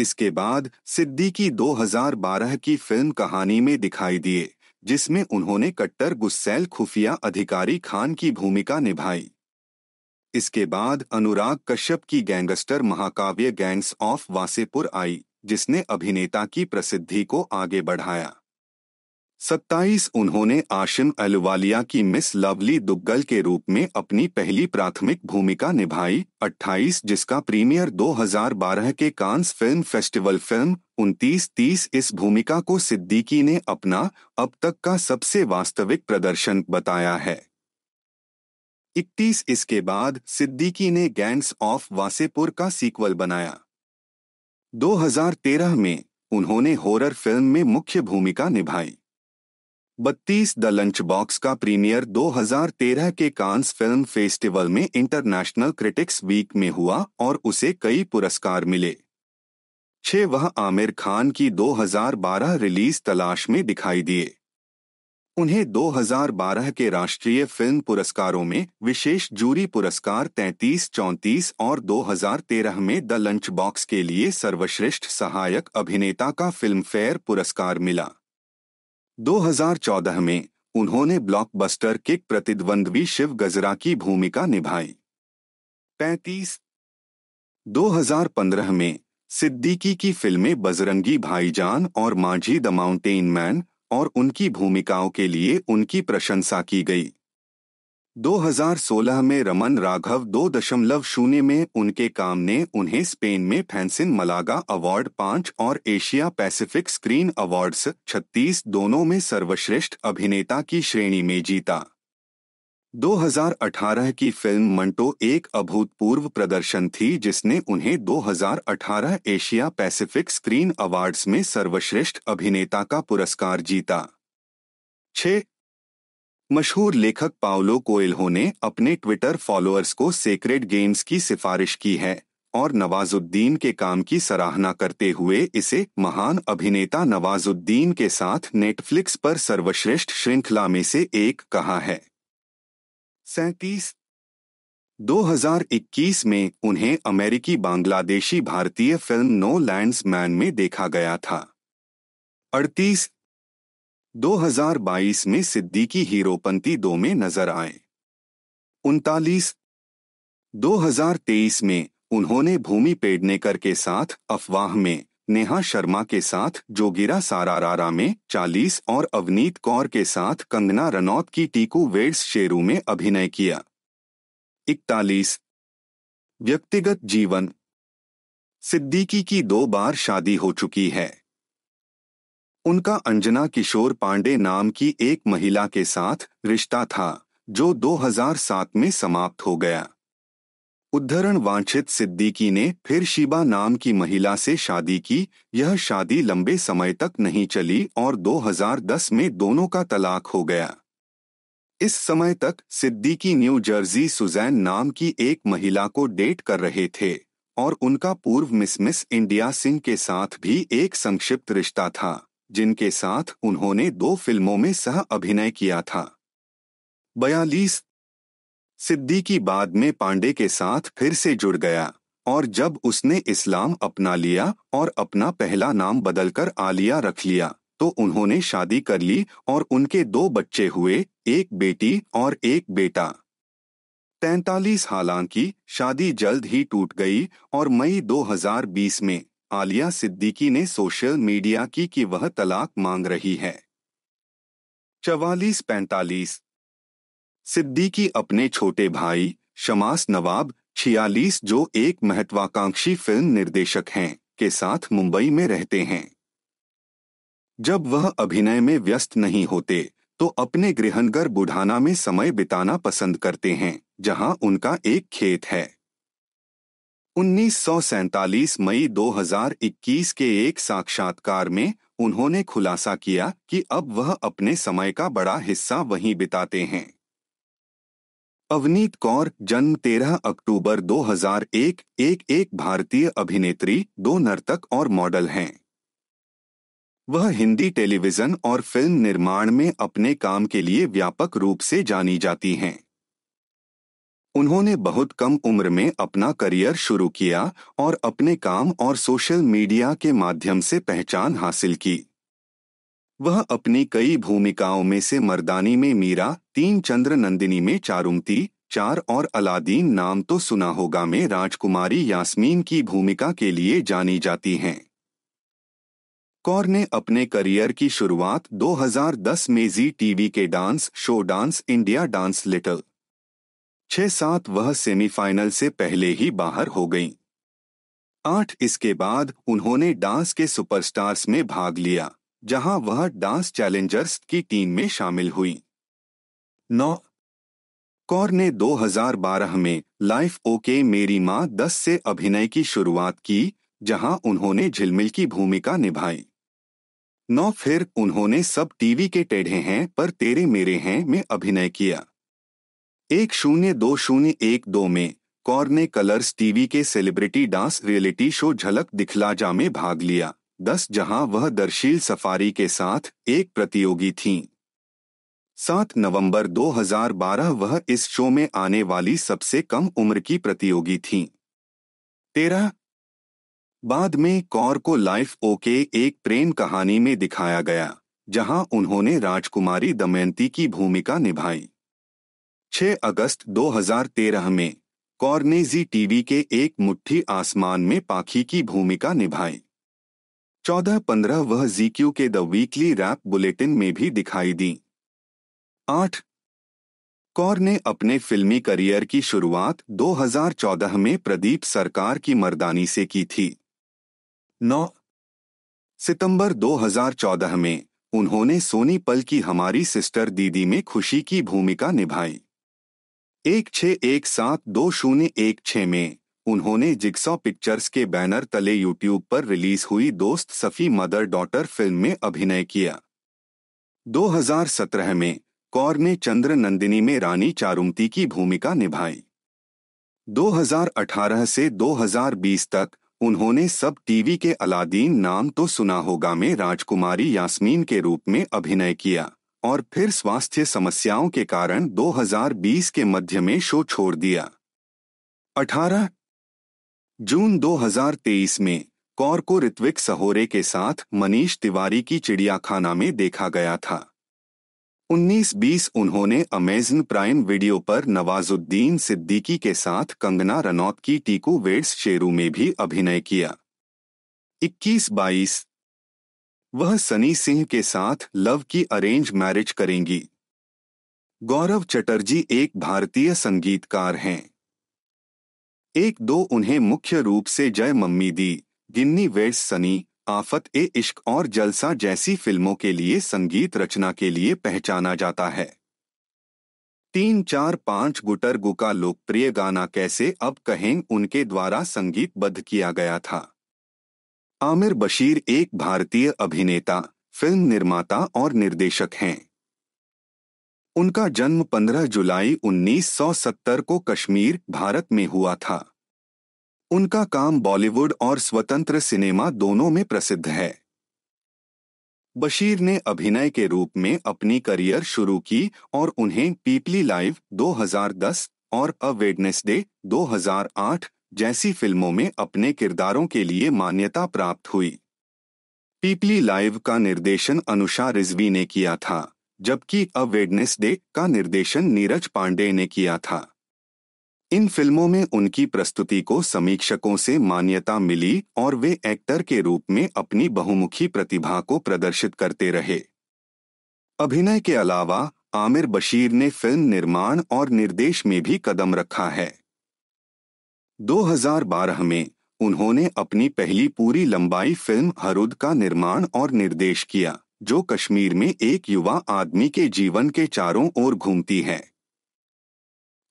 इसके बाद सिद्दीकी 2012 की फिल्म कहानी में दिखाई दिए जिसमें उन्होंने कट्टर गुस्सैल खुफिया अधिकारी खान की भूमिका निभाई इसके बाद अनुराग कश्यप की गैंगस्टर महाकाव्य गैंग्स ऑफ वासेपुर आई जिसने अभिनेता की प्रसिद्धि को आगे बढ़ाया सत्ताईस उन्होंने आशिम अलवालिया की मिस लवली दुग्गल के रूप में अपनी पहली प्राथमिक भूमिका निभाई अट्ठाईस जिसका प्रीमियर 2012 के कांस फिल्म फेस्टिवल फिल्म उनतीस तीस इस भूमिका को सिद्दीकी ने अपना अब तक का सबसे वास्तविक प्रदर्शन बताया है इकतीस इसके बाद सिद्दीकी ने गैंग्स ऑफ वासेपुर का सीक्वल बनाया 2013 में उन्होंने हॉरर फिल्म में मुख्य भूमिका निभाई बत्तीस द लंच बॉक्स का प्रीमियर 2013 के कांस फिल्म फेस्टिवल में इंटरनेशनल क्रिटिक्स वीक में हुआ और उसे कई पुरस्कार मिले छह वह आमिर खान की 2012 रिलीज तलाश में दिखाई दिए उन्हें 2012 के राष्ट्रीय फिल्म पुरस्कारों में विशेष जूरी पुरस्कार 33, 34 और 2013 में द लंच बॉक्स के लिए सर्वश्रेष्ठ सहायक अभिनेता का फिल्मफेयर पुरस्कार मिला 2014 में उन्होंने ब्लॉकबस्टर किक प्रतिद्वंद्वी शिव गजरा की भूमिका निभाई पैंतीस 2015 में सिद्दीकी की फिल्में बजरंगी भाईजान और माझी द माउंटेन मैन और उनकी भूमिकाओं के लिए उनकी प्रशंसा की गई 2016 में रमन राघव दो दशमलव शून्य में उनके काम ने उन्हें स्पेन में फैंसिन मलागा अवार्ड पाँच और एशिया पैसिफिक स्क्रीन अवार्ड्स 36 दोनों में सर्वश्रेष्ठ अभिनेता की श्रेणी में जीता 2018 की फिल्म मंटो एक अभूतपूर्व प्रदर्शन थी जिसने उन्हें 2018 एशिया पैसिफिक स्क्रीन अवार्ड्स में सर्वश्रेष्ठ अभिनेता का पुरस्कार जीता छः मशहूर लेखक पाओलो कोएल्हो ने अपने ट्विटर फॉलोअर्स को सेक्रेट गेम्स की सिफारिश की है और नवाजुद्दीन के काम की सराहना करते हुए इसे महान अभिनेता नवाजुद्दीन के साथ नेटफ्लिक्स पर सर्वश्रेष्ठ श्रृंखला में से एक कहा है सैतीस 2021 में उन्हें अमेरिकी बांग्लादेशी भारतीय फिल्म नो लैंड्स मैन में देखा गया था अड़तीस 2022 में सिद्दीकी हीरोपंती दो में नजर आए उनतालीस 2023 में उन्होंने भूमि पेडनेकर के साथ अफवाह में नेहा शर्मा के साथ जोगिरा सारारारा में 40 और अवनीत कौर के साथ कंगना रनौत की टीकू वेड्स शेरू में अभिनय किया इकतालीस व्यक्तिगत जीवन सिद्दीकी की दो बार शादी हो चुकी है उनका अंजना किशोर पांडे नाम की एक महिला के साथ रिश्ता था जो 2007 में समाप्त हो गया उद्धरण वांछित सिद्दीकी ने फिर शिबा नाम की महिला से शादी की यह शादी लंबे समय तक नहीं चली और 2010 में दोनों का तलाक हो गया इस समय तक सिद्दीकी न्यू जर्जी सुजैन नाम की एक महिला को डेट कर रहे थे और उनका पूर्व मिस मिस इंडिया सिंह के साथ भी एक संक्षिप्त रिश्ता था जिनके साथ उन्होंने दो फिल्मों में सह अभिनय किया था बयालीस सिद्दीकी बाद में पांडे के साथ फिर से जुड़ गया और जब उसने इस्लाम अपना लिया और अपना पहला नाम बदलकर आलिया रख लिया तो उन्होंने शादी कर ली और उनके दो बच्चे हुए एक बेटी और एक बेटा तैतालीस हालांकि शादी जल्द ही टूट गई और मई 2020 में आलिया सिद्दीकी ने सोशल मीडिया की कि वह तलाक मांग रही है चवालीस पैंतालीस सिद्दीकी अपने छोटे भाई शमास नवाब छियालीस जो एक महत्वाकांक्षी फिल्म निर्देशक हैं के साथ मुंबई में रहते हैं जब वह अभिनय में व्यस्त नहीं होते तो अपने गृहनगर बुढ़ाना में समय बिताना पसंद करते हैं जहां उनका एक खेत है 1947 मई 2021 के एक साक्षात्कार में उन्होंने खुलासा किया कि अब वह अपने समय का बड़ा हिस्सा वहीं बिताते हैं अवनीत कौर जन्म 13 अक्टूबर 2001 एक एक भारतीय अभिनेत्री दो नर्तक और मॉडल हैं वह हिंदी टेलीविजन और फिल्म निर्माण में अपने काम के लिए व्यापक रूप से जानी जाती हैं उन्होंने बहुत कम उम्र में अपना करियर शुरू किया और अपने काम और सोशल मीडिया के माध्यम से पहचान हासिल की वह अपनी कई भूमिकाओं में से मर्दानी में मीरा तीन चंद्र नंदिनी में चारुमती चार और अलादीन नाम तो सुना होगा में राजकुमारी यास्मीन की भूमिका के लिए जानी जाती हैं कौर ने अपने करियर की शुरुआत 2010 में जी टीवी के dance show dance India dance little छह सात वह सेमीफाइनल से पहले ही बाहर हो गईं। आठ इसके बाद उन्होंने डांस के सुपरस्टार्स में भाग लिया जहां वह डांस चैलेंजर्स की टीम में शामिल हुई नौ कौर ने 2012 में लाइफ ओके मेरी माँ दस से अभिनय की शुरुआत की जहां उन्होंने झिलमिल की भूमिका निभाई नौ फिर उन्होंने सब टीवी के टेढ़े हैं पर तेरे मेरे हैं में अभिनय किया एक शून्य दो शून्य एक दो में कौर ने कलर्स टीवी के celebrity dance reality show Jhalak Dikhlaja में भाग लिया दस जहां वह दर्शील सफारी के साथ एक प्रतियोगी थीं। सात नवंबर 2012 वह इस शो में आने वाली सबसे कम उम्र की प्रतियोगी थीं। तेरह बाद में कौर को लाइफ ओके एक प्रेम कहानी में दिखाया गया जहां उन्होंने राजकुमारी दमयंती की भूमिका निभाई 6 अगस्त 2013 में कॉर्नेजी टीवी के एक मुट्ठी आसमान में पाखी की भूमिका निभाई चौदह पंद्रह वह जीक्यू के द वीकली रैप बुलेटिन में भी दिखाई दी आठ कौर ने अपने फिल्मी करियर की शुरुआत 2014 में प्रदीप सरकार की मर्दानी से की थी 9 सितंबर 2014 में उन्होंने सोनी पल की हमारी सिस्टर दीदी में खुशी की भूमिका निभाई एक छः एक सात दो शून्य एक छः में उन्होंने जिक्सॉ पिक्चर्स के बैनर तले यूट्यूब पर रिलीज हुई दोस्त सफ़ी मदर डॉटर फिल्म में अभिनय किया 2017 में कौर ने चंद्र नंदिनी में रानी चारुमती की भूमिका निभाई 2018 से 2020 तक उन्होंने सब टीवी के अलादीन नाम तो सुना होगा में राजकुमारी यास्मीन के रूप में अभिनय किया और फिर स्वास्थ्य समस्याओं के कारण 2020 के मध्य में शो छोड़ दिया 18 जून 2023 में कौर को ऋत्विक सहोरे के साथ मनीष तिवारी की चिड़ियाखाना में देखा गया था 19-20 उन्होंने अमेजन प्राइम वीडियो पर नवाजुद्दीन सिद्दीकी के साथ कंगना रनौत की टीकू वेड्स शेरू में भी अभिनय किया 21-22 वह सनी सिंह के साथ लव की अरेंज मैरिज करेंगी गौरव चटर्जी एक भारतीय संगीतकार हैं एक दो उन्हें मुख्य रूप से जय मम्मी दी गिन्नी वेट्स सनी आफत ए इश्क और जलसा जैसी फिल्मों के लिए संगीत रचना के लिए पहचाना जाता है तीन चार पांच गुटर गु का लोकप्रिय गाना कैसे अब कहें उनके द्वारा संगीतबद्ध किया गया था आमिर बशीर एक भारतीय अभिनेता फिल्म निर्माता और निर्देशक हैं उनका जन्म 15 जुलाई 1970 को कश्मीर भारत में हुआ था उनका काम बॉलीवुड और स्वतंत्र सिनेमा दोनों में प्रसिद्ध है बशीर ने अभिनय के रूप में अपनी करियर शुरू की और उन्हें पीपली लाइव 2010 और अ वेडनेसडे 2008 जैसी फिल्मों में अपने किरदारों के लिए मान्यता प्राप्त हुई पीपली लाइव का निर्देशन अनुषा रिजवी ने किया था जबकि अ डे का निर्देशन नीरज पांडे ने किया था इन फिल्मों में उनकी प्रस्तुति को समीक्षकों से मान्यता मिली और वे एक्टर के रूप में अपनी बहुमुखी प्रतिभा को प्रदर्शित करते रहे अभिनय के अलावा आमिर बशीर ने फिल्म निर्माण और निर्देश में भी कदम रखा है 2012 में उन्होंने अपनी पहली पूरी लंबाई फिल्म हरुद का निर्माण और निर्देश किया जो कश्मीर में एक युवा आदमी के जीवन के चारों ओर घूमती है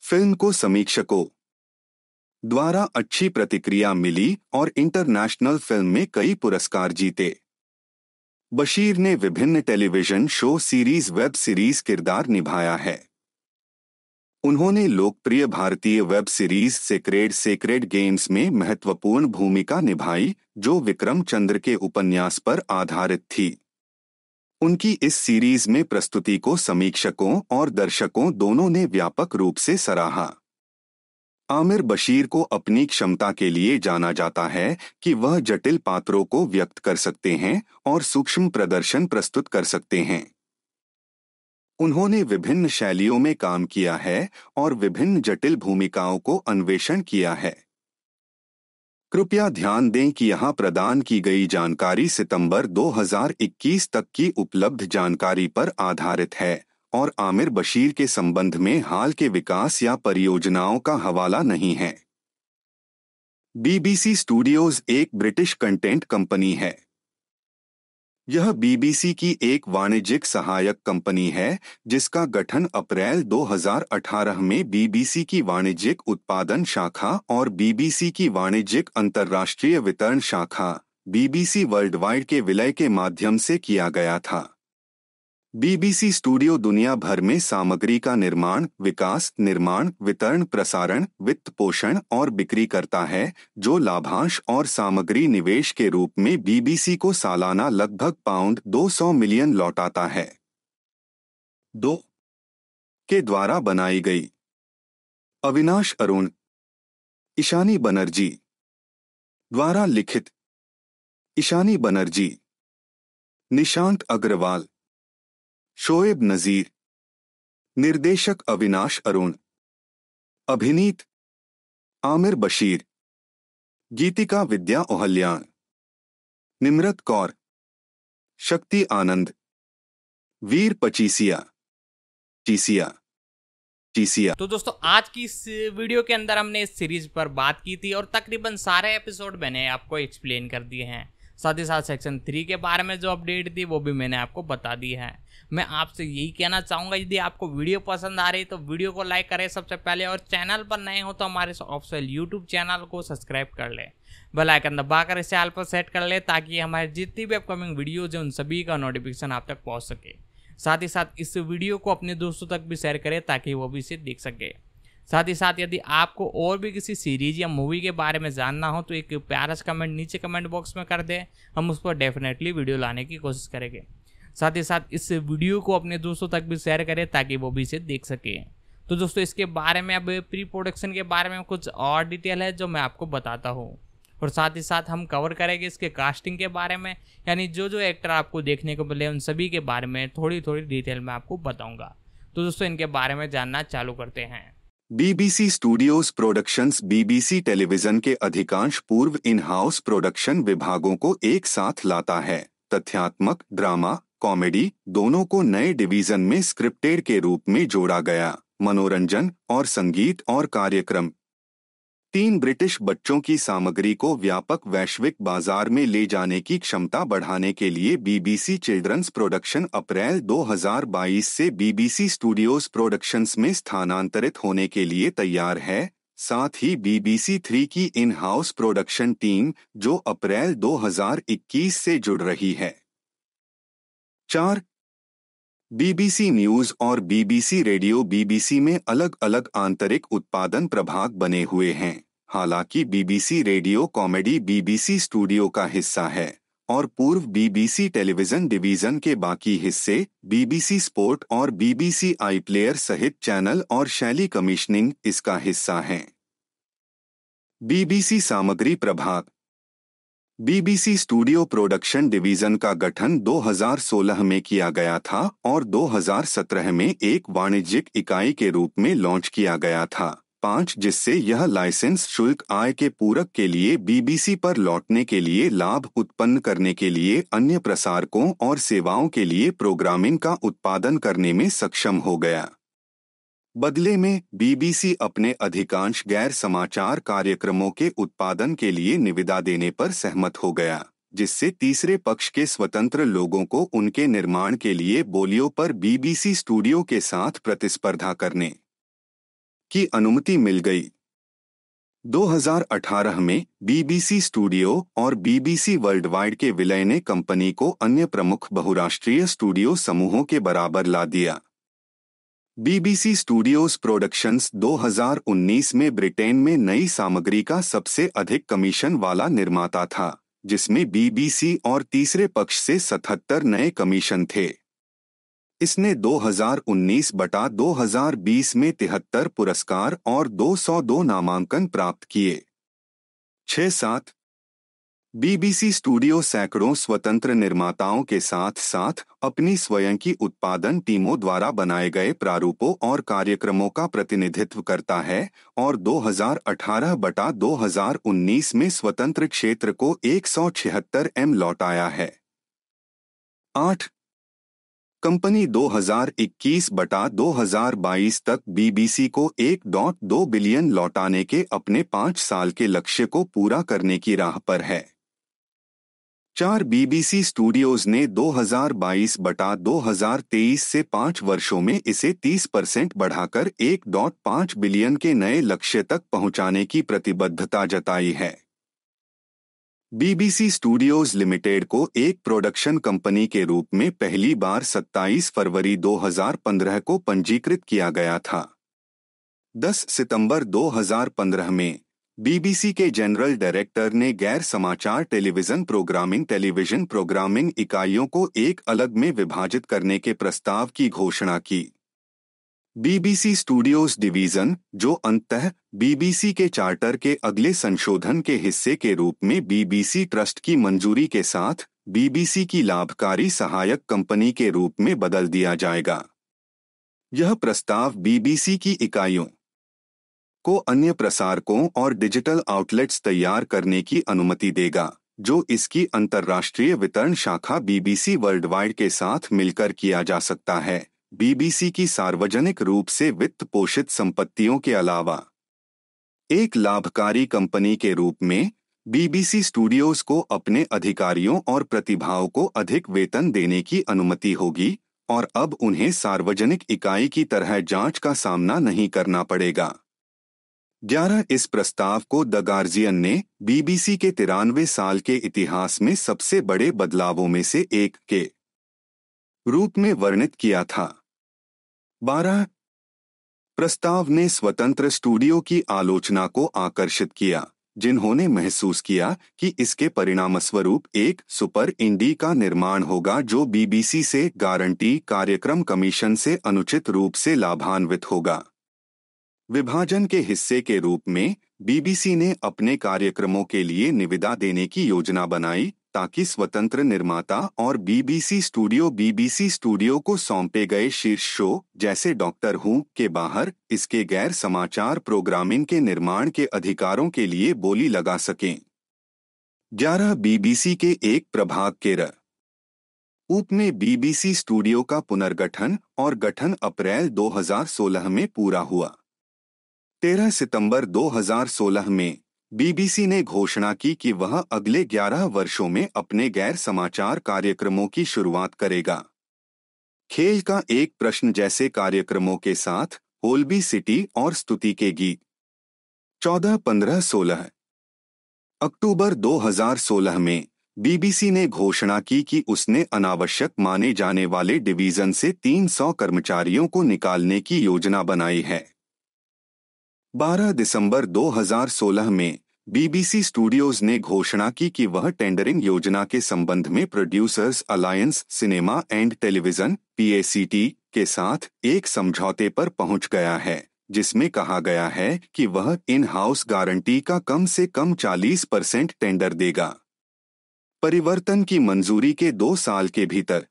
फिल्म को समीक्षकों द्वारा अच्छी प्रतिक्रिया मिली और इंटरनेशनल फिल्म में कई पुरस्कार जीते बशीर ने विभिन्न television show series web series किरदार निभाया है उन्होंने लोकप्रिय भारतीय web series sacred sacred games में महत्वपूर्ण भूमिका निभाई जो विक्रम चंद्र के उपन्यास पर आधारित थी उनकी इस सीरीज में प्रस्तुति को समीक्षकों और दर्शकों दोनों ने व्यापक रूप से सराहा आमिर बशीर को अपनी क्षमता के लिए जाना जाता है कि वह जटिल पात्रों को व्यक्त कर सकते हैं और सूक्ष्म प्रदर्शन प्रस्तुत कर सकते हैं उन्होंने विभिन्न शैलियों में काम किया है और विभिन्न जटिल भूमिकाओं को अन्वेषण किया है कृपया ध्यान दें कि यहां प्रदान की गई जानकारी सितंबर 2021 तक की उपलब्ध जानकारी पर आधारित है और आमिर बशीर के संबंध में हाल के विकास या परियोजनाओं का हवाला नहीं है बीबीसी स्टूडियोज एक ब्रिटिश कंटेंट कंपनी है यह बीबीसी की एक वाणिज्यिक सहायक कंपनी है जिसका गठन अप्रैल 2018 में बीबीसी की वाणिज्यिक उत्पादन शाखा और बीबीसी की वाणिज्यिक अंतर्राष्ट्रीय वितरण शाखा बीबीसी वर्ल्ड वाइड के विलय के माध्यम से किया गया था बीबीसी स्टूडियो दुनिया भर में सामग्री का निर्माण विकास निर्माण वितरण प्रसारण वित्त पोषण और बिक्री करता है जो लाभांश और सामग्री निवेश के रूप में बीबीसी को सालाना लगभग पाउंड 200 मिलियन लौटाता है दो के द्वारा बनाई गई अविनाश अरुण ईशानी बनर्जी द्वारा लिखित ईशानी बनर्जी निशांत अग्रवाल शोएब नज़ीर निर्देशक अविनाश अरुण अभिनीत आमिर बशीर गीतिका विद्या ओहल्याण निमरत कौर शक्ति आनंद वीर पचीसिया चीसिया चीसिया तो दोस्तों आज की इस वीडियो के अंदर हमने इस सीरीज पर बात की थी और तकरीबन सारे एपिसोड मैंने आपको एक्सप्लेन कर दिए हैं साथ ही साथ सेक्शन थ्री के बारे में जो अपडेट थी वो भी मैंने आपको बता दी है मैं आपसे यही कहना चाहूँगा यदि आपको वीडियो पसंद आ रही तो वीडियो को लाइक करें सबसे पहले और चैनल पर नए हो तो हमारे ऑफिशियल यूट्यूब चैनल को सब्सक्राइब कर लें बेल आइकन दबाकर इसे आल पर सेट कर लें ताकि हमारे जितनी भी अपकमिंग वीडियोज हैं उन सभी का नोटिफिकेशन आप तक पहुँच सके साथ ही साथ इस वीडियो को अपने दोस्तों तक भी शेयर करें ताकि वो भी इसे देख सके साथ ही साथ यदि आपको और भी किसी सीरीज या मूवी के बारे में जानना हो तो एक प्यारा सा कमेंट नीचे कमेंट बॉक्स में कर दें हम उस पर डेफिनेटली वीडियो लाने की कोशिश करेंगे साथ ही साथ इस वीडियो को अपने दोस्तों तक भी शेयर करें ताकि वो भी इसे देख सकें तो दोस्तों इसके बारे में अब प्री प्रोडक्शन के बारे में कुछ और डिटेल है जो मैं आपको बताता हूँ और साथ ही साथ हम कवर करेंगे इसके कास्टिंग के बारे में यानी जो जो एक्टर आपको देखने को मिले उन सभी के बारे में थोड़ी थोड़ी डिटेल में आपको बताऊँगा तो दोस्तों इनके बारे में जानना चालू करते हैं BBC studios productions BBC television के अधिकांश पूर्व इन हाउस प्रोडक्शन विभागों को एक साथ लाता है तथ्यात्मक ड्रामा कॉमेडी दोनों को नए डिवीजन में स्क्रिप्टेड के रूप में जोड़ा गया मनोरंजन और संगीत और कार्यक्रम तीन ब्रिटिश बच्चों की सामग्री को व्यापक वैश्विक बाजार में ले जाने की क्षमता बढ़ाने के लिए बीबीसी चिल्ड्रंस प्रोडक्शन अप्रैल 2022 से बीबीसी स्टूडियोज प्रोडक्शंस में स्थानांतरित होने के लिए तैयार है साथ ही बीबीसी थ्री की इन हाउस प्रोडक्शन टीम जो अप्रैल 2021 से जुड़ रही है चार बीबीसी न्यूज और बीबीसी रेडियो बीबीसी में अलग अलग आंतरिक उत्पादन प्रभाग बने हुए हैं हालांकि BBC radio comedy BBC studio का हिस्सा है और पूर्व बीबीसी टेलीविजन डिवीजन के बाकी हिस्से बीबीसी स्पोर्ट और बीबीसी आई प्लेयर सहित चैनल और शैली कमीशनिंग इसका हिस्सा हैं बीबीसी सामग्री प्रभाग बीबीसी स्टूडियो प्रोडक्शन डिवीजन का गठन 2016 में किया गया था और 2017 में एक वाणिज्यिक इकाई के रूप में लॉन्च किया गया था पांच जिससे यह लाइसेंस शुल्क आय के पूरक के लिए बीबीसी पर लौटने के लिए लाभ उत्पन्न करने के लिए अन्य प्रसारकों और सेवाओं के लिए प्रोग्रामिंग का उत्पादन करने में सक्षम हो गया बदले में बीबीसी अपने अधिकांश गैर समाचार कार्यक्रमों के उत्पादन के लिए निविदा देने पर सहमत हो गया जिससे तीसरे पक्ष के स्वतंत्र लोगों को उनके निर्माण के लिए बोलियों पर बीबीसी स्टूडियो के साथ प्रतिस्पर्धा करने की अनुमति मिल गई 2018 में बीबीसी स्टूडियो और बीबीसी वर्ल्ड वाइड के विलय ने कंपनी को अन्य प्रमुख बहुराष्ट्रीय स्टूडियो समूहों के बराबर ला दिया बीबीसी स्टूडियोज प्रोडक्शंस 2019 में ब्रिटेन में नई सामग्री का सबसे अधिक कमीशन वाला निर्माता था जिसमें बीबीसी और तीसरे पक्ष से 77 नए कमीशन थे इसने 2019 बटा 2020 में तिहत्तर पुरस्कार और 202 नामांकन प्राप्त किए छह सात बीबीसी स्टूडियो सैकड़ों स्वतंत्र निर्माताओं के साथ साथ अपनी स्वयं की उत्पादन टीमों द्वारा बनाए गए प्रारूपों और कार्यक्रमों का प्रतिनिधित्व करता है और 2018 बटा 2019 में स्वतंत्र क्षेत्र को एक सौ छिहत्तर एम लौटाया है आठ कंपनी 2021 बटा 2022 तक बीबीसी को 1.2 बिलियन लौटाने के अपने पांच साल के लक्ष्य को पूरा करने की राह पर है चार बीबीसी स्टूडियोज ने 2022 बटा 2023 से पांच वर्षों में इसे 30 परसेंट बढ़ाकर 1.5 बिलियन के नए लक्ष्य तक पहुंचाने की प्रतिबद्धता जताई है बीबीसी स्टूडियोज लिमिटेड को एक प्रोडक्शन कंपनी के रूप में पहली बार 27 फरवरी 2015 को पंजीकृत किया गया था 10 सितंबर 2015 में बीबीसी के जनरल डायरेक्टर ने गैर समाचार टेलीविजन प्रोग्रामिंग टेलीविजन प्रोग्रामिंग इकाइयों को एक अलग में विभाजित करने के प्रस्ताव की घोषणा की बीबीसी स्टूडियोज डिवीजन जो अंततः बीबीसी के चार्टर के अगले संशोधन के हिस्से के रूप में बीबीसी ट्रस्ट की मंजूरी के साथ बीबीसी की लाभकारी सहायक कंपनी के रूप में बदल दिया जाएगा यह प्रस्ताव बीबीसी की इकाइयों को अन्य प्रसारकों और डिजिटल आउटलेट्स तैयार करने की अनुमति देगा जो इसकी अंतर्राष्ट्रीय वितरण शाखा बीबीसी वर्ल्ड वाइड के साथ मिलकर किया जा सकता है बीबीसी की सार्वजनिक रूप से वित्त पोषित संपत्तियों के अलावा एक लाभकारी कंपनी के रूप में बीबीसी स्टूडियोज को अपने अधिकारियों और प्रतिभाओं को अधिक वेतन देने की अनुमति होगी और अब उन्हें सार्वजनिक इकाई की तरह जांच का सामना नहीं करना पड़ेगा ग्यारह इस प्रस्ताव को द गार्जियन ने बीबीसी के तिरानवे साल के इतिहास में सबसे बड़े बदलावों में से एक के रूप में वर्णित किया था बारह प्रस्ताव ने स्वतंत्र स्टूडियो की आलोचना को आकर्षित किया जिन्होंने महसूस किया कि इसके परिणामस्वरूप एक सुपर इंडी का निर्माण होगा जो बीबीसी से गारंटी कार्यक्रम कमीशन से अनुचित रूप से लाभान्वित होगा विभाजन के हिस्से के रूप में बीबीसी ने अपने कार्यक्रमों के लिए निविदा देने की योजना बनाई ताकि स्वतंत्र निर्माता और बीबीसी स्टूडियो बीबीसी स्टूडियो को सौंपे गए शीर्ष शो जैसे डॉक्टर हूं के बाहर इसके गैर समाचार प्रोग्रामिंग के निर्माण के अधिकारों के लिए बोली लगा सकें ग्यारह बीबीसी के एक प्रभाग के र उप में बीबीसी स्टूडियो का पुनर्गठन और गठन अप्रैल 2016 में पूरा हुआ 13 सितंबर 2016 में बीबीसी ने घोषणा की कि वह अगले 11 वर्षों में अपने गैर समाचार कार्यक्रमों की शुरुआत करेगा खेल का एक प्रश्न जैसे कार्यक्रमों के साथ होलबी सिटी और स्तुति के गीत चौदह पंद्रह सोलह अक्टूबर 2016 में बीबीसी ने घोषणा की कि उसने अनावश्यक माने जाने वाले डिवीजन से 300 कर्मचारियों को निकालने की योजना बनाई है 12 दिसंबर 2016 में बीबीसी स्टूडियोज ने घोषणा की कि वह टेंडरिंग योजना के संबंध में producers alliance cinema and television p के साथ एक समझौते पर पहुंच गया है जिसमें कहा गया है कि वह इन हाउस गारंटी का कम से कम 40 परसेंट टेंडर देगा परिवर्तन की मंजूरी के दो साल के भीतर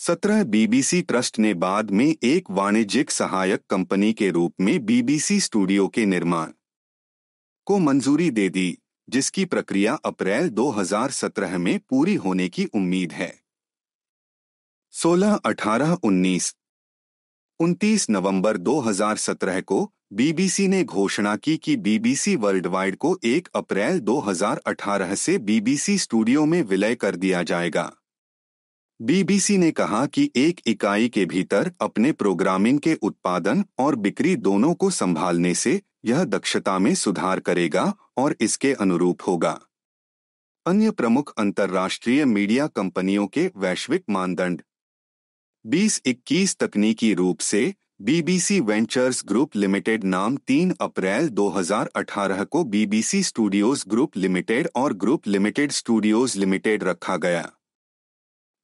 सत्रह बीबीसी ट्रस्ट ने बाद में एक वाणिज्यिक सहायक कंपनी के रूप में बीबीसी स्टूडियो के निर्माण को मंजूरी दे दी जिसकी प्रक्रिया अप्रैल 2017 में पूरी होने की उम्मीद है 16, 18, 19 29 नवंबर 2017 को बीबीसी ने घोषणा की कि बीबीसी वर्ल्ड वाइड को 1 अप्रैल 2018 से बीबीसी स्टूडियो में विलय कर दिया जाएगा बीबीसी ने कहा कि एक इकाई के भीतर अपने प्रोग्रामिंग के उत्पादन और बिक्री दोनों को संभालने से यह दक्षता में सुधार करेगा और इसके अनुरूप होगा अन्य प्रमुख अंतर्राष्ट्रीय मीडिया कंपनियों के वैश्विक मानदंड 2021 तकनीकी रूप से बीबीसी वेंचर्स ग्रुप लिमिटेड नाम 3 अप्रैल 2018 को बीबीसी स्टूडियोज ग्रुप लिमिटेड और ग्रुप लिमिटेड स्टूडियोज लिमिटेड रखा गया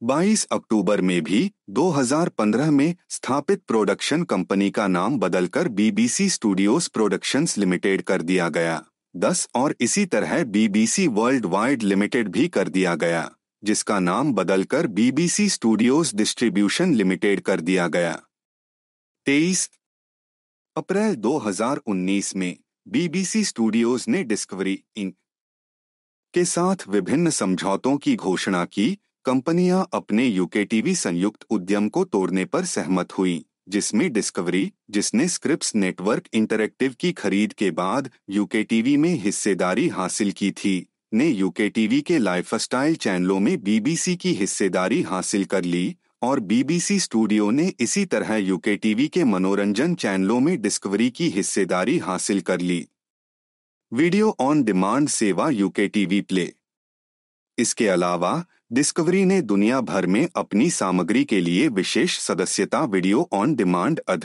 22 अक्टूबर में भी 2015 में स्थापित प्रोडक्शन कंपनी का नाम बदलकर बीबीसी स्टूडियोज प्रोडक्शंस लिमिटेड कर दिया गया 10 और इसी तरह बीबीसी वर्ल्ड वाइड लिमिटेड भी कर दिया गया जिसका नाम बदलकर बीबीसी स्टूडियोज डिस्ट्रीब्यूशन लिमिटेड कर दिया गया 23 अप्रैल 2019 में बीबीसी स्टूडियोज ने डिस्कवरी इंक के साथ विभिन्न समझौतों की घोषणा की कंपनियां अपने यूके टीवी संयुक्त उद्यम को तोड़ने पर सहमत हुई जिसमें डिस्कवरी जिसने स्क्रिप्ट नेटवर्क इंटरक्टिव की खरीद के बाद यूके टीवी में हिस्सेदारी हासिल की थी ने यूके टीवी के लाइफ चैनलों में बीबीसी की हिस्सेदारी हासिल कर ली और बीबीसी स्टूडियो ने इसी तरह यूके टीवी के मनोरंजन चैनलों में डिस्कवरी की हिस्सेदारी हासिल कर ली वीडियो ऑन डिमांड सेवा यूके टीवी प्ले इसके अलावा डिस्कवरी ने दुनिया भर में अपनी सामग्री के लिए विशेष सदस्यता वीडियो ऑन डिमांड अध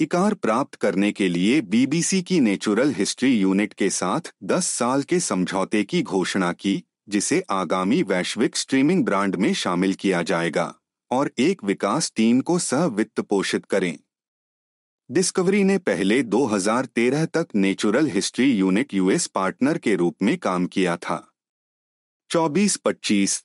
इकार प्राप्त करने के लिए बीबीसी की नेचुरल हिस्ट्री यूनिट के साथ 10 साल के समझौते की घोषणा की जिसे आगामी वैश्विक स्ट्रीमिंग ब्रांड में शामिल किया जाएगा और एक विकास टीम को सह वित्त पोषित करें डिस्कवरी ने पहले 2013 तक natural history unit US partner के रूप में काम किया था 24-25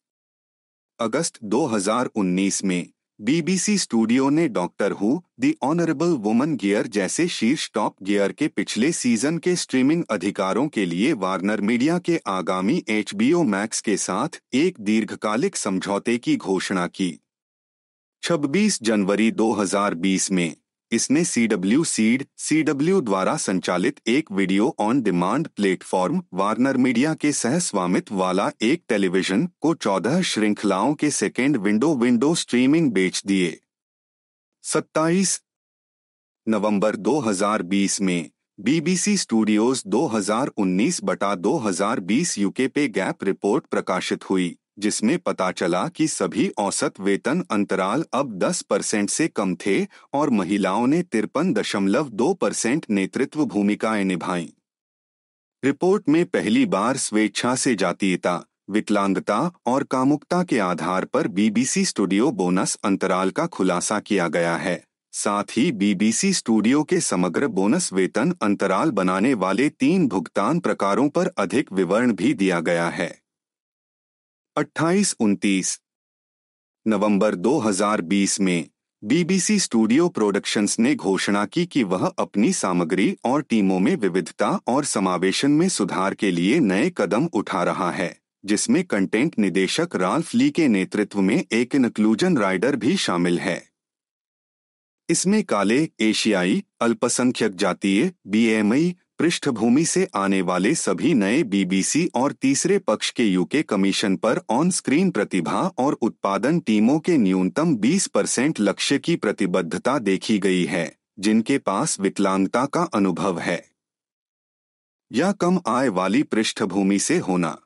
अगस्त 2019 में बीबीसी स्टूडियो ने Doctor Who the Honourable Woman gear जैसे शीर्ष टॉप गियर के पिछले सीजन के स्ट्रीमिंग अधिकारों के लिए वार्नर मीडिया के आगामी एच मैक्स के साथ एक दीर्घकालिक समझौते की घोषणा की 26 जनवरी 2020 में इसने डब्ल्यू सीड डब्ल्यू द्वारा संचालित एक video on demand platform Warner Media के सह स्वामित्व वाला एक टेलीविजन को 14 श्रृंखलाओं के सेकेंड विंडो विंडो स्ट्रीमिंग बेच दिए 27 नवंबर 2020 में बीबीसी स्टूडियोज 2019 बटा 2020 यूके पे गैप रिपोर्ट प्रकाशित हुई जिसमें पता चला कि सभी औसत वेतन अंतराल अब 10 परसेंट से कम थे और महिलाओं ने तिरपन दशमलव दो परसेंट नेतृत्व भूमिकाएं निभाई रिपोर्ट में पहली बार स्वेच्छा से जातीयता विकलांगता और कामुकता के आधार पर बीबीसी स्टूडियो बोनस अंतराल का खुलासा किया गया है साथ ही बीबीसी स्टूडियो के समग्र बोनस वेतन अंतराल बनाने वाले तीन भुगतान प्रकारों पर अधिक विवरण भी दिया गया है अट्ठाईस उनतीस नवंबर 2020 में बीबीसी स्टूडियो प्रोडक्शंस ने घोषणा की कि वह अपनी सामग्री और टीमों में विविधता और समावेशन में सुधार के लिए नए कदम उठा रहा है जिसमें कंटेंट निदेशक राल्फ ली के नेतृत्व में एक इनक्लूजन राइडर भी शामिल है इसमें काले एशियाई अल्पसंख्यक जातीय बीएमई पृष्ठभूमि से आने वाले सभी नए बीबीसी और तीसरे पक्ष के यूके कमीशन पर ऑन स्क्रीन प्रतिभा और उत्पादन टीमों के न्यूनतम 20 परसेंट लक्ष्य की प्रतिबद्धता देखी गई है जिनके पास विकलांगता का अनुभव है या कम आय वाली पृष्ठभूमि से होना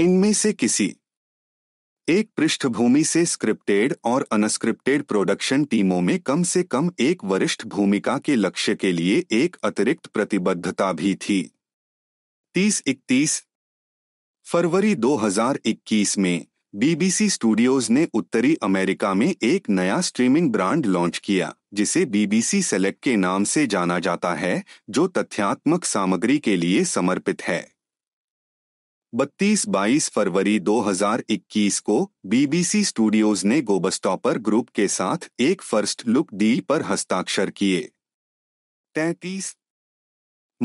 इनमें से किसी एक पृष्ठभूमि से स्क्रिप्टेड और अनस्क्रिप्टेड प्रोडक्शन टीमों में कम से कम एक वरिष्ठ भूमिका के लक्ष्य के लिए एक अतिरिक्त प्रतिबद्धता भी थी तीस इकतीस फरवरी 2021 में बीबीसी स्टूडियोज ने उत्तरी अमेरिका में एक नया स्ट्रीमिंग ब्रांड लॉन्च किया जिसे बीबीसी सेलेक्ट के नाम से जाना जाता है जो तथ्यात्मक सामग्री के लिए समर्पित है बत्तीस बाईस फरवरी 2021 को बीबीसी स्टूडियोज ने गोबस्टॉपर ग्रुप के साथ एक फर्स्ट लुक डील पर हस्ताक्षर किए तैतीस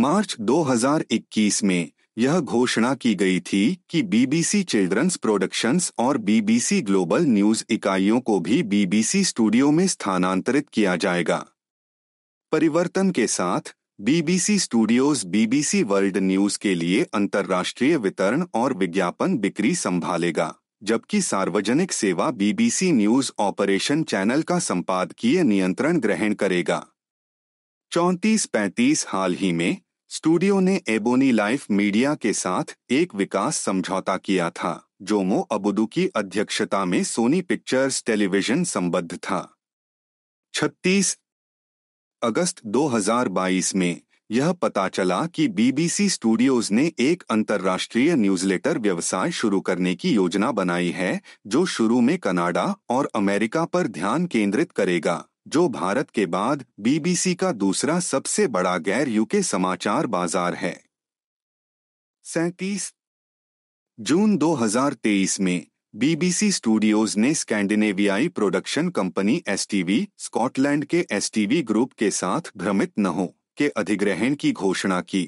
मार्च 2021 में यह घोषणा की गई थी कि बीबीसी चिल्ड्रंस प्रोडक्शंस और बीबीसी ग्लोबल न्यूज इकाइयों को भी बीबीसी स्टूडियो में स्थानांतरित किया जाएगा परिवर्तन के साथ BBC studios BBC world news के लिए अंतर्राष्ट्रीय वितरण और विज्ञापन बिक्री संभालेगा जबकि सार्वजनिक सेवा बीबीसी न्यूज ऑपरेशन चैनल का संपादकीय नियंत्रण ग्रहण करेगा चौंतीस पैंतीस हाल ही में स्टूडियो ने एबोनी लाइफ मीडिया के साथ एक विकास समझौता किया था जो मो अबुदू की अध्यक्षता में सोनी पिक्चर्स टेलीविजन संबद्ध था छत्तीस अगस्त 2022 में यह पता चला कि बीबीसी स्टूडियोज ने एक अंतर्राष्ट्रीय न्यूज़लेटर व्यवसाय शुरू करने की योजना बनाई है जो शुरू में कनाडा और अमेरिका पर ध्यान केंद्रित करेगा जो भारत के बाद बीबीसी का दूसरा सबसे बड़ा गैर यूके समाचार बाजार है सैतीस जून 2023 में बीबीसी स्टूडियोज ने स्कैंडिनेवियाई प्रोडक्शन कंपनी एसटीवी स्कॉटलैंड के एसटीवी ग्रुप के साथ भ्रमित न हो के अधिग्रहण की घोषणा की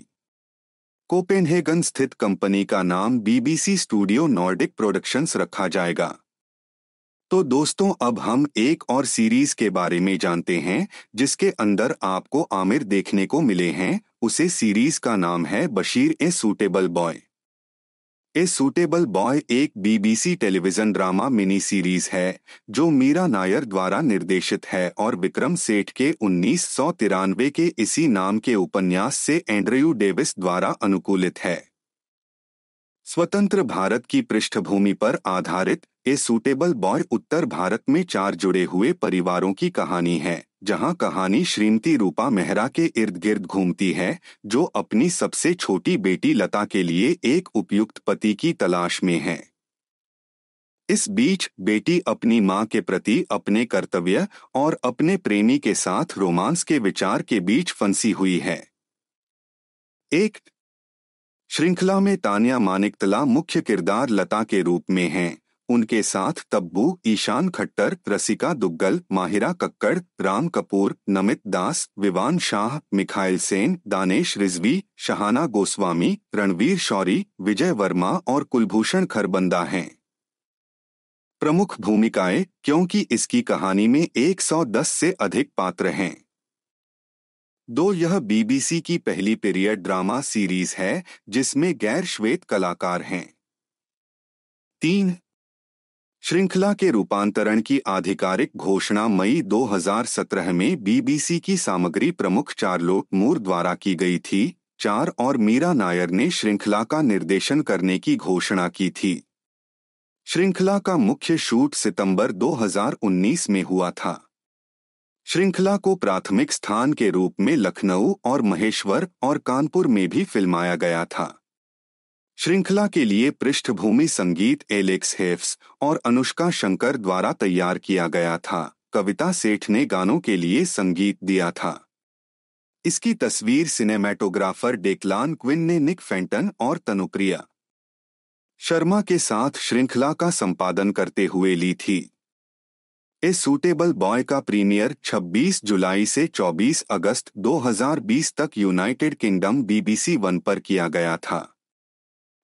कोपेनहेगन स्थित कंपनी का नाम बीबीसी स्टूडियो नॉर्डिक प्रोडक्शंस रखा जाएगा तो दोस्तों अब हम एक और सीरीज के बारे में जानते हैं जिसके अंदर आपको आमिर देखने को मिले हैं उसे सीरीज का नाम है Bashir a suitable boy a suitable boy एक BBC television drama mini series है जो मीरा नायर द्वारा निर्देशित है और विक्रम सेठ के उन्नीस के इसी नाम के उपन्यास से एंड्रयू डेविस द्वारा अनुकूलित है स्वतंत्र भारत की पृष्ठभूमि पर आधारित ए सूटेबल बॉय उत्तर भारत में चार जुड़े हुए परिवारों की कहानी है जहां कहानी श्रीमती रूपा मेहरा के इर्द गिर्द घूमती है जो अपनी सबसे छोटी बेटी लता के लिए एक उपयुक्त पति की तलाश में है इस बीच बेटी अपनी माँ के प्रति अपने कर्तव्य और अपने प्रेमी के साथ रोमांस के विचार के बीच फंसी हुई है एक श्रृंखला में तानिया मानिकतला मुख्य किरदार लता के रूप में हैं उनके साथ तब्बू ईशान खट्टर रसिका दुग्गल माहिरा कक्कड़ राम कपूर नमित दास विवान शाह मिखाइल सेन दानेश रिजवी शहाना गोस्वामी रणवीर शौरी विजय वर्मा और कुलभूषण खरबंदा हैं प्रमुख भूमिकाएं क्योंकि इसकी कहानी में 110 से अधिक पात्र हैं दो यह बीबीसी की पहली पीरियड ड्रामा सीरीज है जिसमें गैर श्वेत कलाकार हैं तीन श्रृंखला के रूपांतरण की आधिकारिक घोषणा मई 2017 में बीबीसी की सामग्री प्रमुख चार्लोट मूर द्वारा की गई थी चार और मीरा नायर ने श्रृंखला का निर्देशन करने की घोषणा की थी श्रृंखला का मुख्य शूट सितंबर 2019 में हुआ था श्रृंखला को प्राथमिक स्थान के रूप में लखनऊ और महेश्वर और कानपुर में भी फिल्माया गया था श्रृंखला के लिए पृष्ठभूमि संगीत एलेक्स हेफ्स और अनुष्का शंकर द्वारा तैयार किया गया था कविता सेठ ने गानों के लिए संगीत दिया था इसकी तस्वीर सिनेमैटोग्राफर डेकलान क्विन ने निक फेंटन और तनुप्रिया शर्मा के साथ श्रृंखला का संपादन करते हुए ली थी ए सूटेबल बॉय का प्रीमियर 26 जुलाई से 24 अगस्त 2020 तक यूनाइटेड किंगडम बीबीसी वन पर किया गया था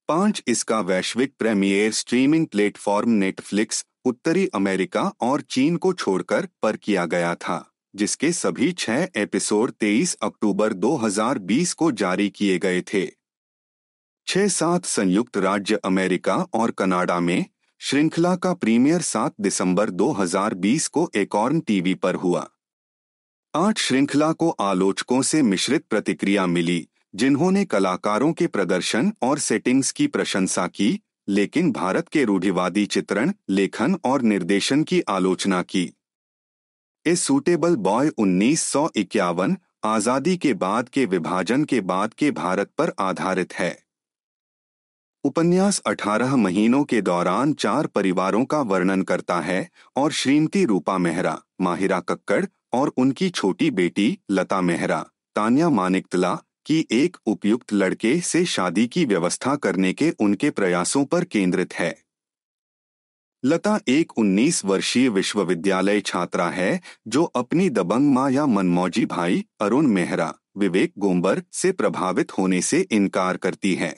पांच इसका वैश्विक प्रीमियर स्ट्रीमिंग प्लेटफॉर्म नेटफ्लिक्स उत्तरी अमेरिका और चीन को छोड़कर पर किया गया था जिसके सभी छह एपिसोड 23 अक्टूबर 2020 को जारी किए गए थे छह सात संयुक्त राज्य अमेरिका और कनाडा में श्रृंखला का प्रीमियर 7 दिसंबर 2020 को एकॉर्न टीवी पर हुआ आठ श्रृंखला को आलोचकों से मिश्रित प्रतिक्रिया मिली जिन्होंने कलाकारों के प्रदर्शन और सेटिंग्स की प्रशंसा की लेकिन भारत के रूढ़िवादी चित्रण लेखन और निर्देशन की आलोचना की ए सूटेबल बॉय उन्नीस आज़ादी के बाद के विभाजन के बाद के भारत पर आधारित है उपन्यास 18 महीनों के दौरान चार परिवारों का वर्णन करता है और श्रीमती रूपा मेहरा माहिरा कक्कड़ और उनकी छोटी बेटी लता मेहरा तानिया मानिकतला की एक उपयुक्त लड़के से शादी की व्यवस्था करने के उनके प्रयासों पर केंद्रित है लता एक 19 वर्षीय विश्वविद्यालय छात्रा है जो अपनी दबंग माँ या मनमौजी भाई अरुण मेहरा विवेक गोम्बर से प्रभावित होने से इनकार करती है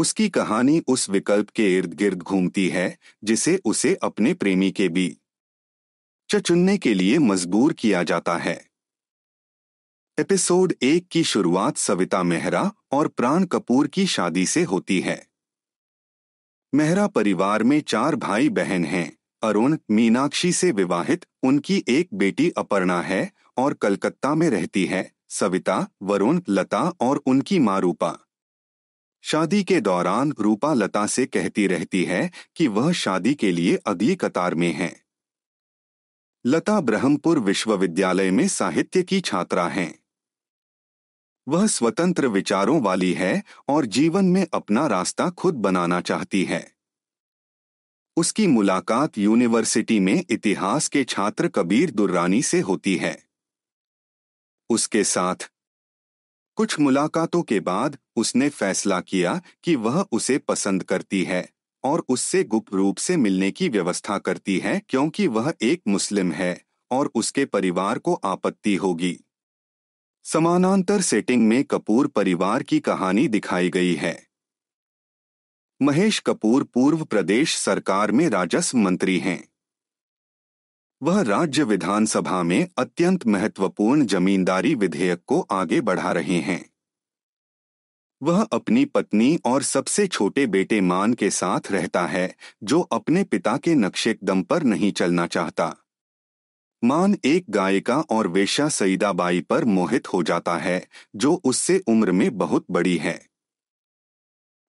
उसकी कहानी उस विकल्प के इर्द गिर्द घूमती है जिसे उसे अपने प्रेमी के भी चुनने के लिए मजबूर किया जाता है एपिसोड एक की शुरुआत सविता मेहरा और प्राण कपूर की शादी से होती है मेहरा परिवार में चार भाई बहन हैं अरुण मीनाक्षी से विवाहित उनकी एक बेटी अपर्णा है और कलकत्ता में रहती है सविता वरुण लता और उनकी मां रूपा शादी के दौरान रूपा लता से कहती रहती है कि वह शादी के लिए अगली कतार में है लता ब्रह्मपुर विश्वविद्यालय में साहित्य की छात्रा हैं वह स्वतंत्र विचारों वाली है और जीवन में अपना रास्ता खुद बनाना चाहती है उसकी मुलाकात यूनिवर्सिटी में इतिहास के छात्र कबीर दुर्रानी से होती है उसके साथ कुछ मुलाकातों के बाद उसने फैसला किया कि वह उसे पसंद करती है और उससे गुप्त रूप से मिलने की व्यवस्था करती है क्योंकि वह एक मुस्लिम है और उसके परिवार को आपत्ति होगी समानांतर सेटिंग में कपूर परिवार की कहानी दिखाई गई है महेश कपूर पूर्व प्रदेश सरकार में राजस्व मंत्री हैं वह राज्य विधानसभा में अत्यंत महत्वपूर्ण जमींदारी विधेयक को आगे बढ़ा रहे हैं वह अपनी पत्नी और सबसे छोटे बेटे मान के साथ रहता है जो अपने पिता के नक्शे दम पर नहीं चलना चाहता मान एक गायिका और वेशा सईदाबाई पर मोहित हो जाता है जो उससे उम्र में बहुत बड़ी है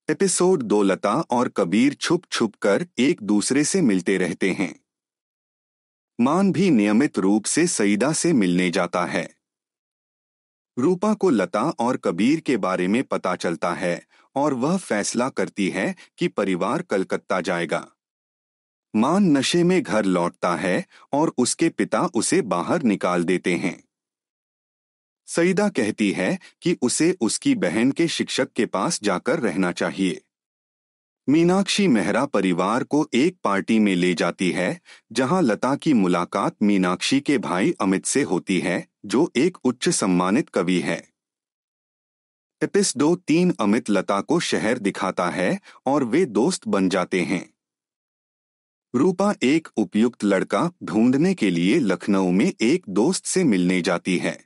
एपिसोड दो लता और कबीर छुप छुप कर एक दूसरे से मिलते रहते हैं मान भी नियमित रूप से सईदा से मिलने जाता है रूपा को लता और कबीर के बारे में पता चलता है और वह फैसला करती है कि परिवार कलकत्ता जाएगा मान नशे में घर लौटता है और उसके पिता उसे बाहर निकाल देते हैं सईदा कहती है कि उसे उसकी बहन के शिक्षक के पास जाकर रहना चाहिए मीनाक्षी मेहरा परिवार को एक पार्टी में ले जाती है जहां लता की मुलाकात मीनाक्षी के भाई अमित से होती है जो एक उच्च सम्मानित कवि है एपिसडो तीन अमित लता को शहर दिखाता है और वे दोस्त बन जाते हैं रूपा एक उपयुक्त लड़का ढूंढने के लिए लखनऊ में एक दोस्त से मिलने जाती है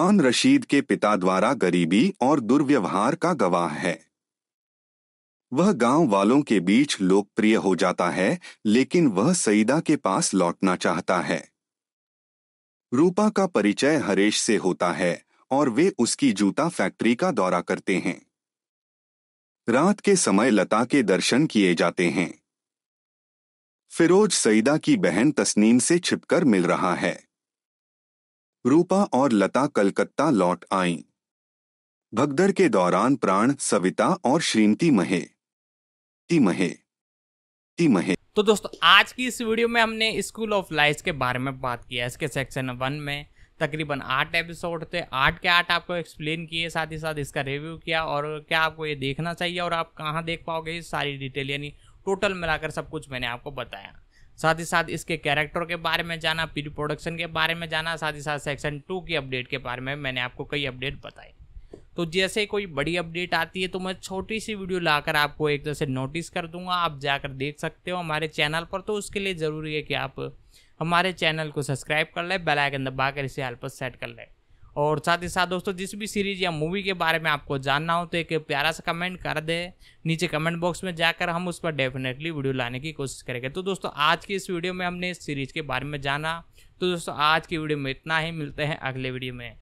मान रशीद के पिता द्वारा गरीबी और दुर्व्यवहार का गवाह है वह गांव वालों के बीच लोकप्रिय हो जाता है लेकिन वह सईदा के पास लौटना चाहता है रूपा का परिचय हरेश से होता है और वे उसकी जूता फैक्ट्री का दौरा करते हैं रात के समय लता के दर्शन किए जाते हैं फिरोज सईदा की बहन तस्नीम से छिपकर मिल रहा है रूपा और लता कलकत्ता लौट आईं भगदड़ के दौरान प्राण सविता और श्रीमती महे तिमहे तिमहे तो दोस्तों आज की इस वीडियो में हमने स्कूल ऑफ लाइफ के बारे में बात किया इसके सेक्शन वन में तकरीबन आठ एपिसोड थे आठ के आठ आपको एक्सप्लेन किए साथ ही साथ इसका रिव्यू किया और क्या आपको ये देखना चाहिए और आप कहाँ देख पाओगे ये सारी डिटेल यानी टोटल मिलाकर सब कुछ मैंने आपको बताया साथ ही साथ इसके कैरेक्टर के बारे में जाना प्री प्रोडक्शन के बारे में जाना साथ ही साथ सेक्शन टू की अपडेट के बारे में मैंने आपको कई अपडेट बताए तो जैसे कोई बड़ी अपडेट आती है तो मैं छोटी सी वीडियो लाकर आपको एक तरह से नोटिस कर दूंगा आप जाकर देख सकते हो हमारे चैनल पर तो उसके लिए ज़रूरी है कि आप हमारे चैनल को सब्सक्राइब कर लें बेलाइकन दबा कर इसे हेल्प सेट कर लें और साथ ही साथ दोस्तों जिस भी सीरीज या मूवी के बारे में आपको जानना हो तो एक प्यारा सा कमेंट कर दे नीचे कमेंट बॉक्स में जाकर हम उस पर डेफिनेटली वीडियो लाने की कोशिश करेंगे तो दोस्तों आज की इस वीडियो में हमने इस सीरीज के बारे में जाना तो दोस्तों आज की वीडियो में इतना ही मिलते हैं अगले वीडियो में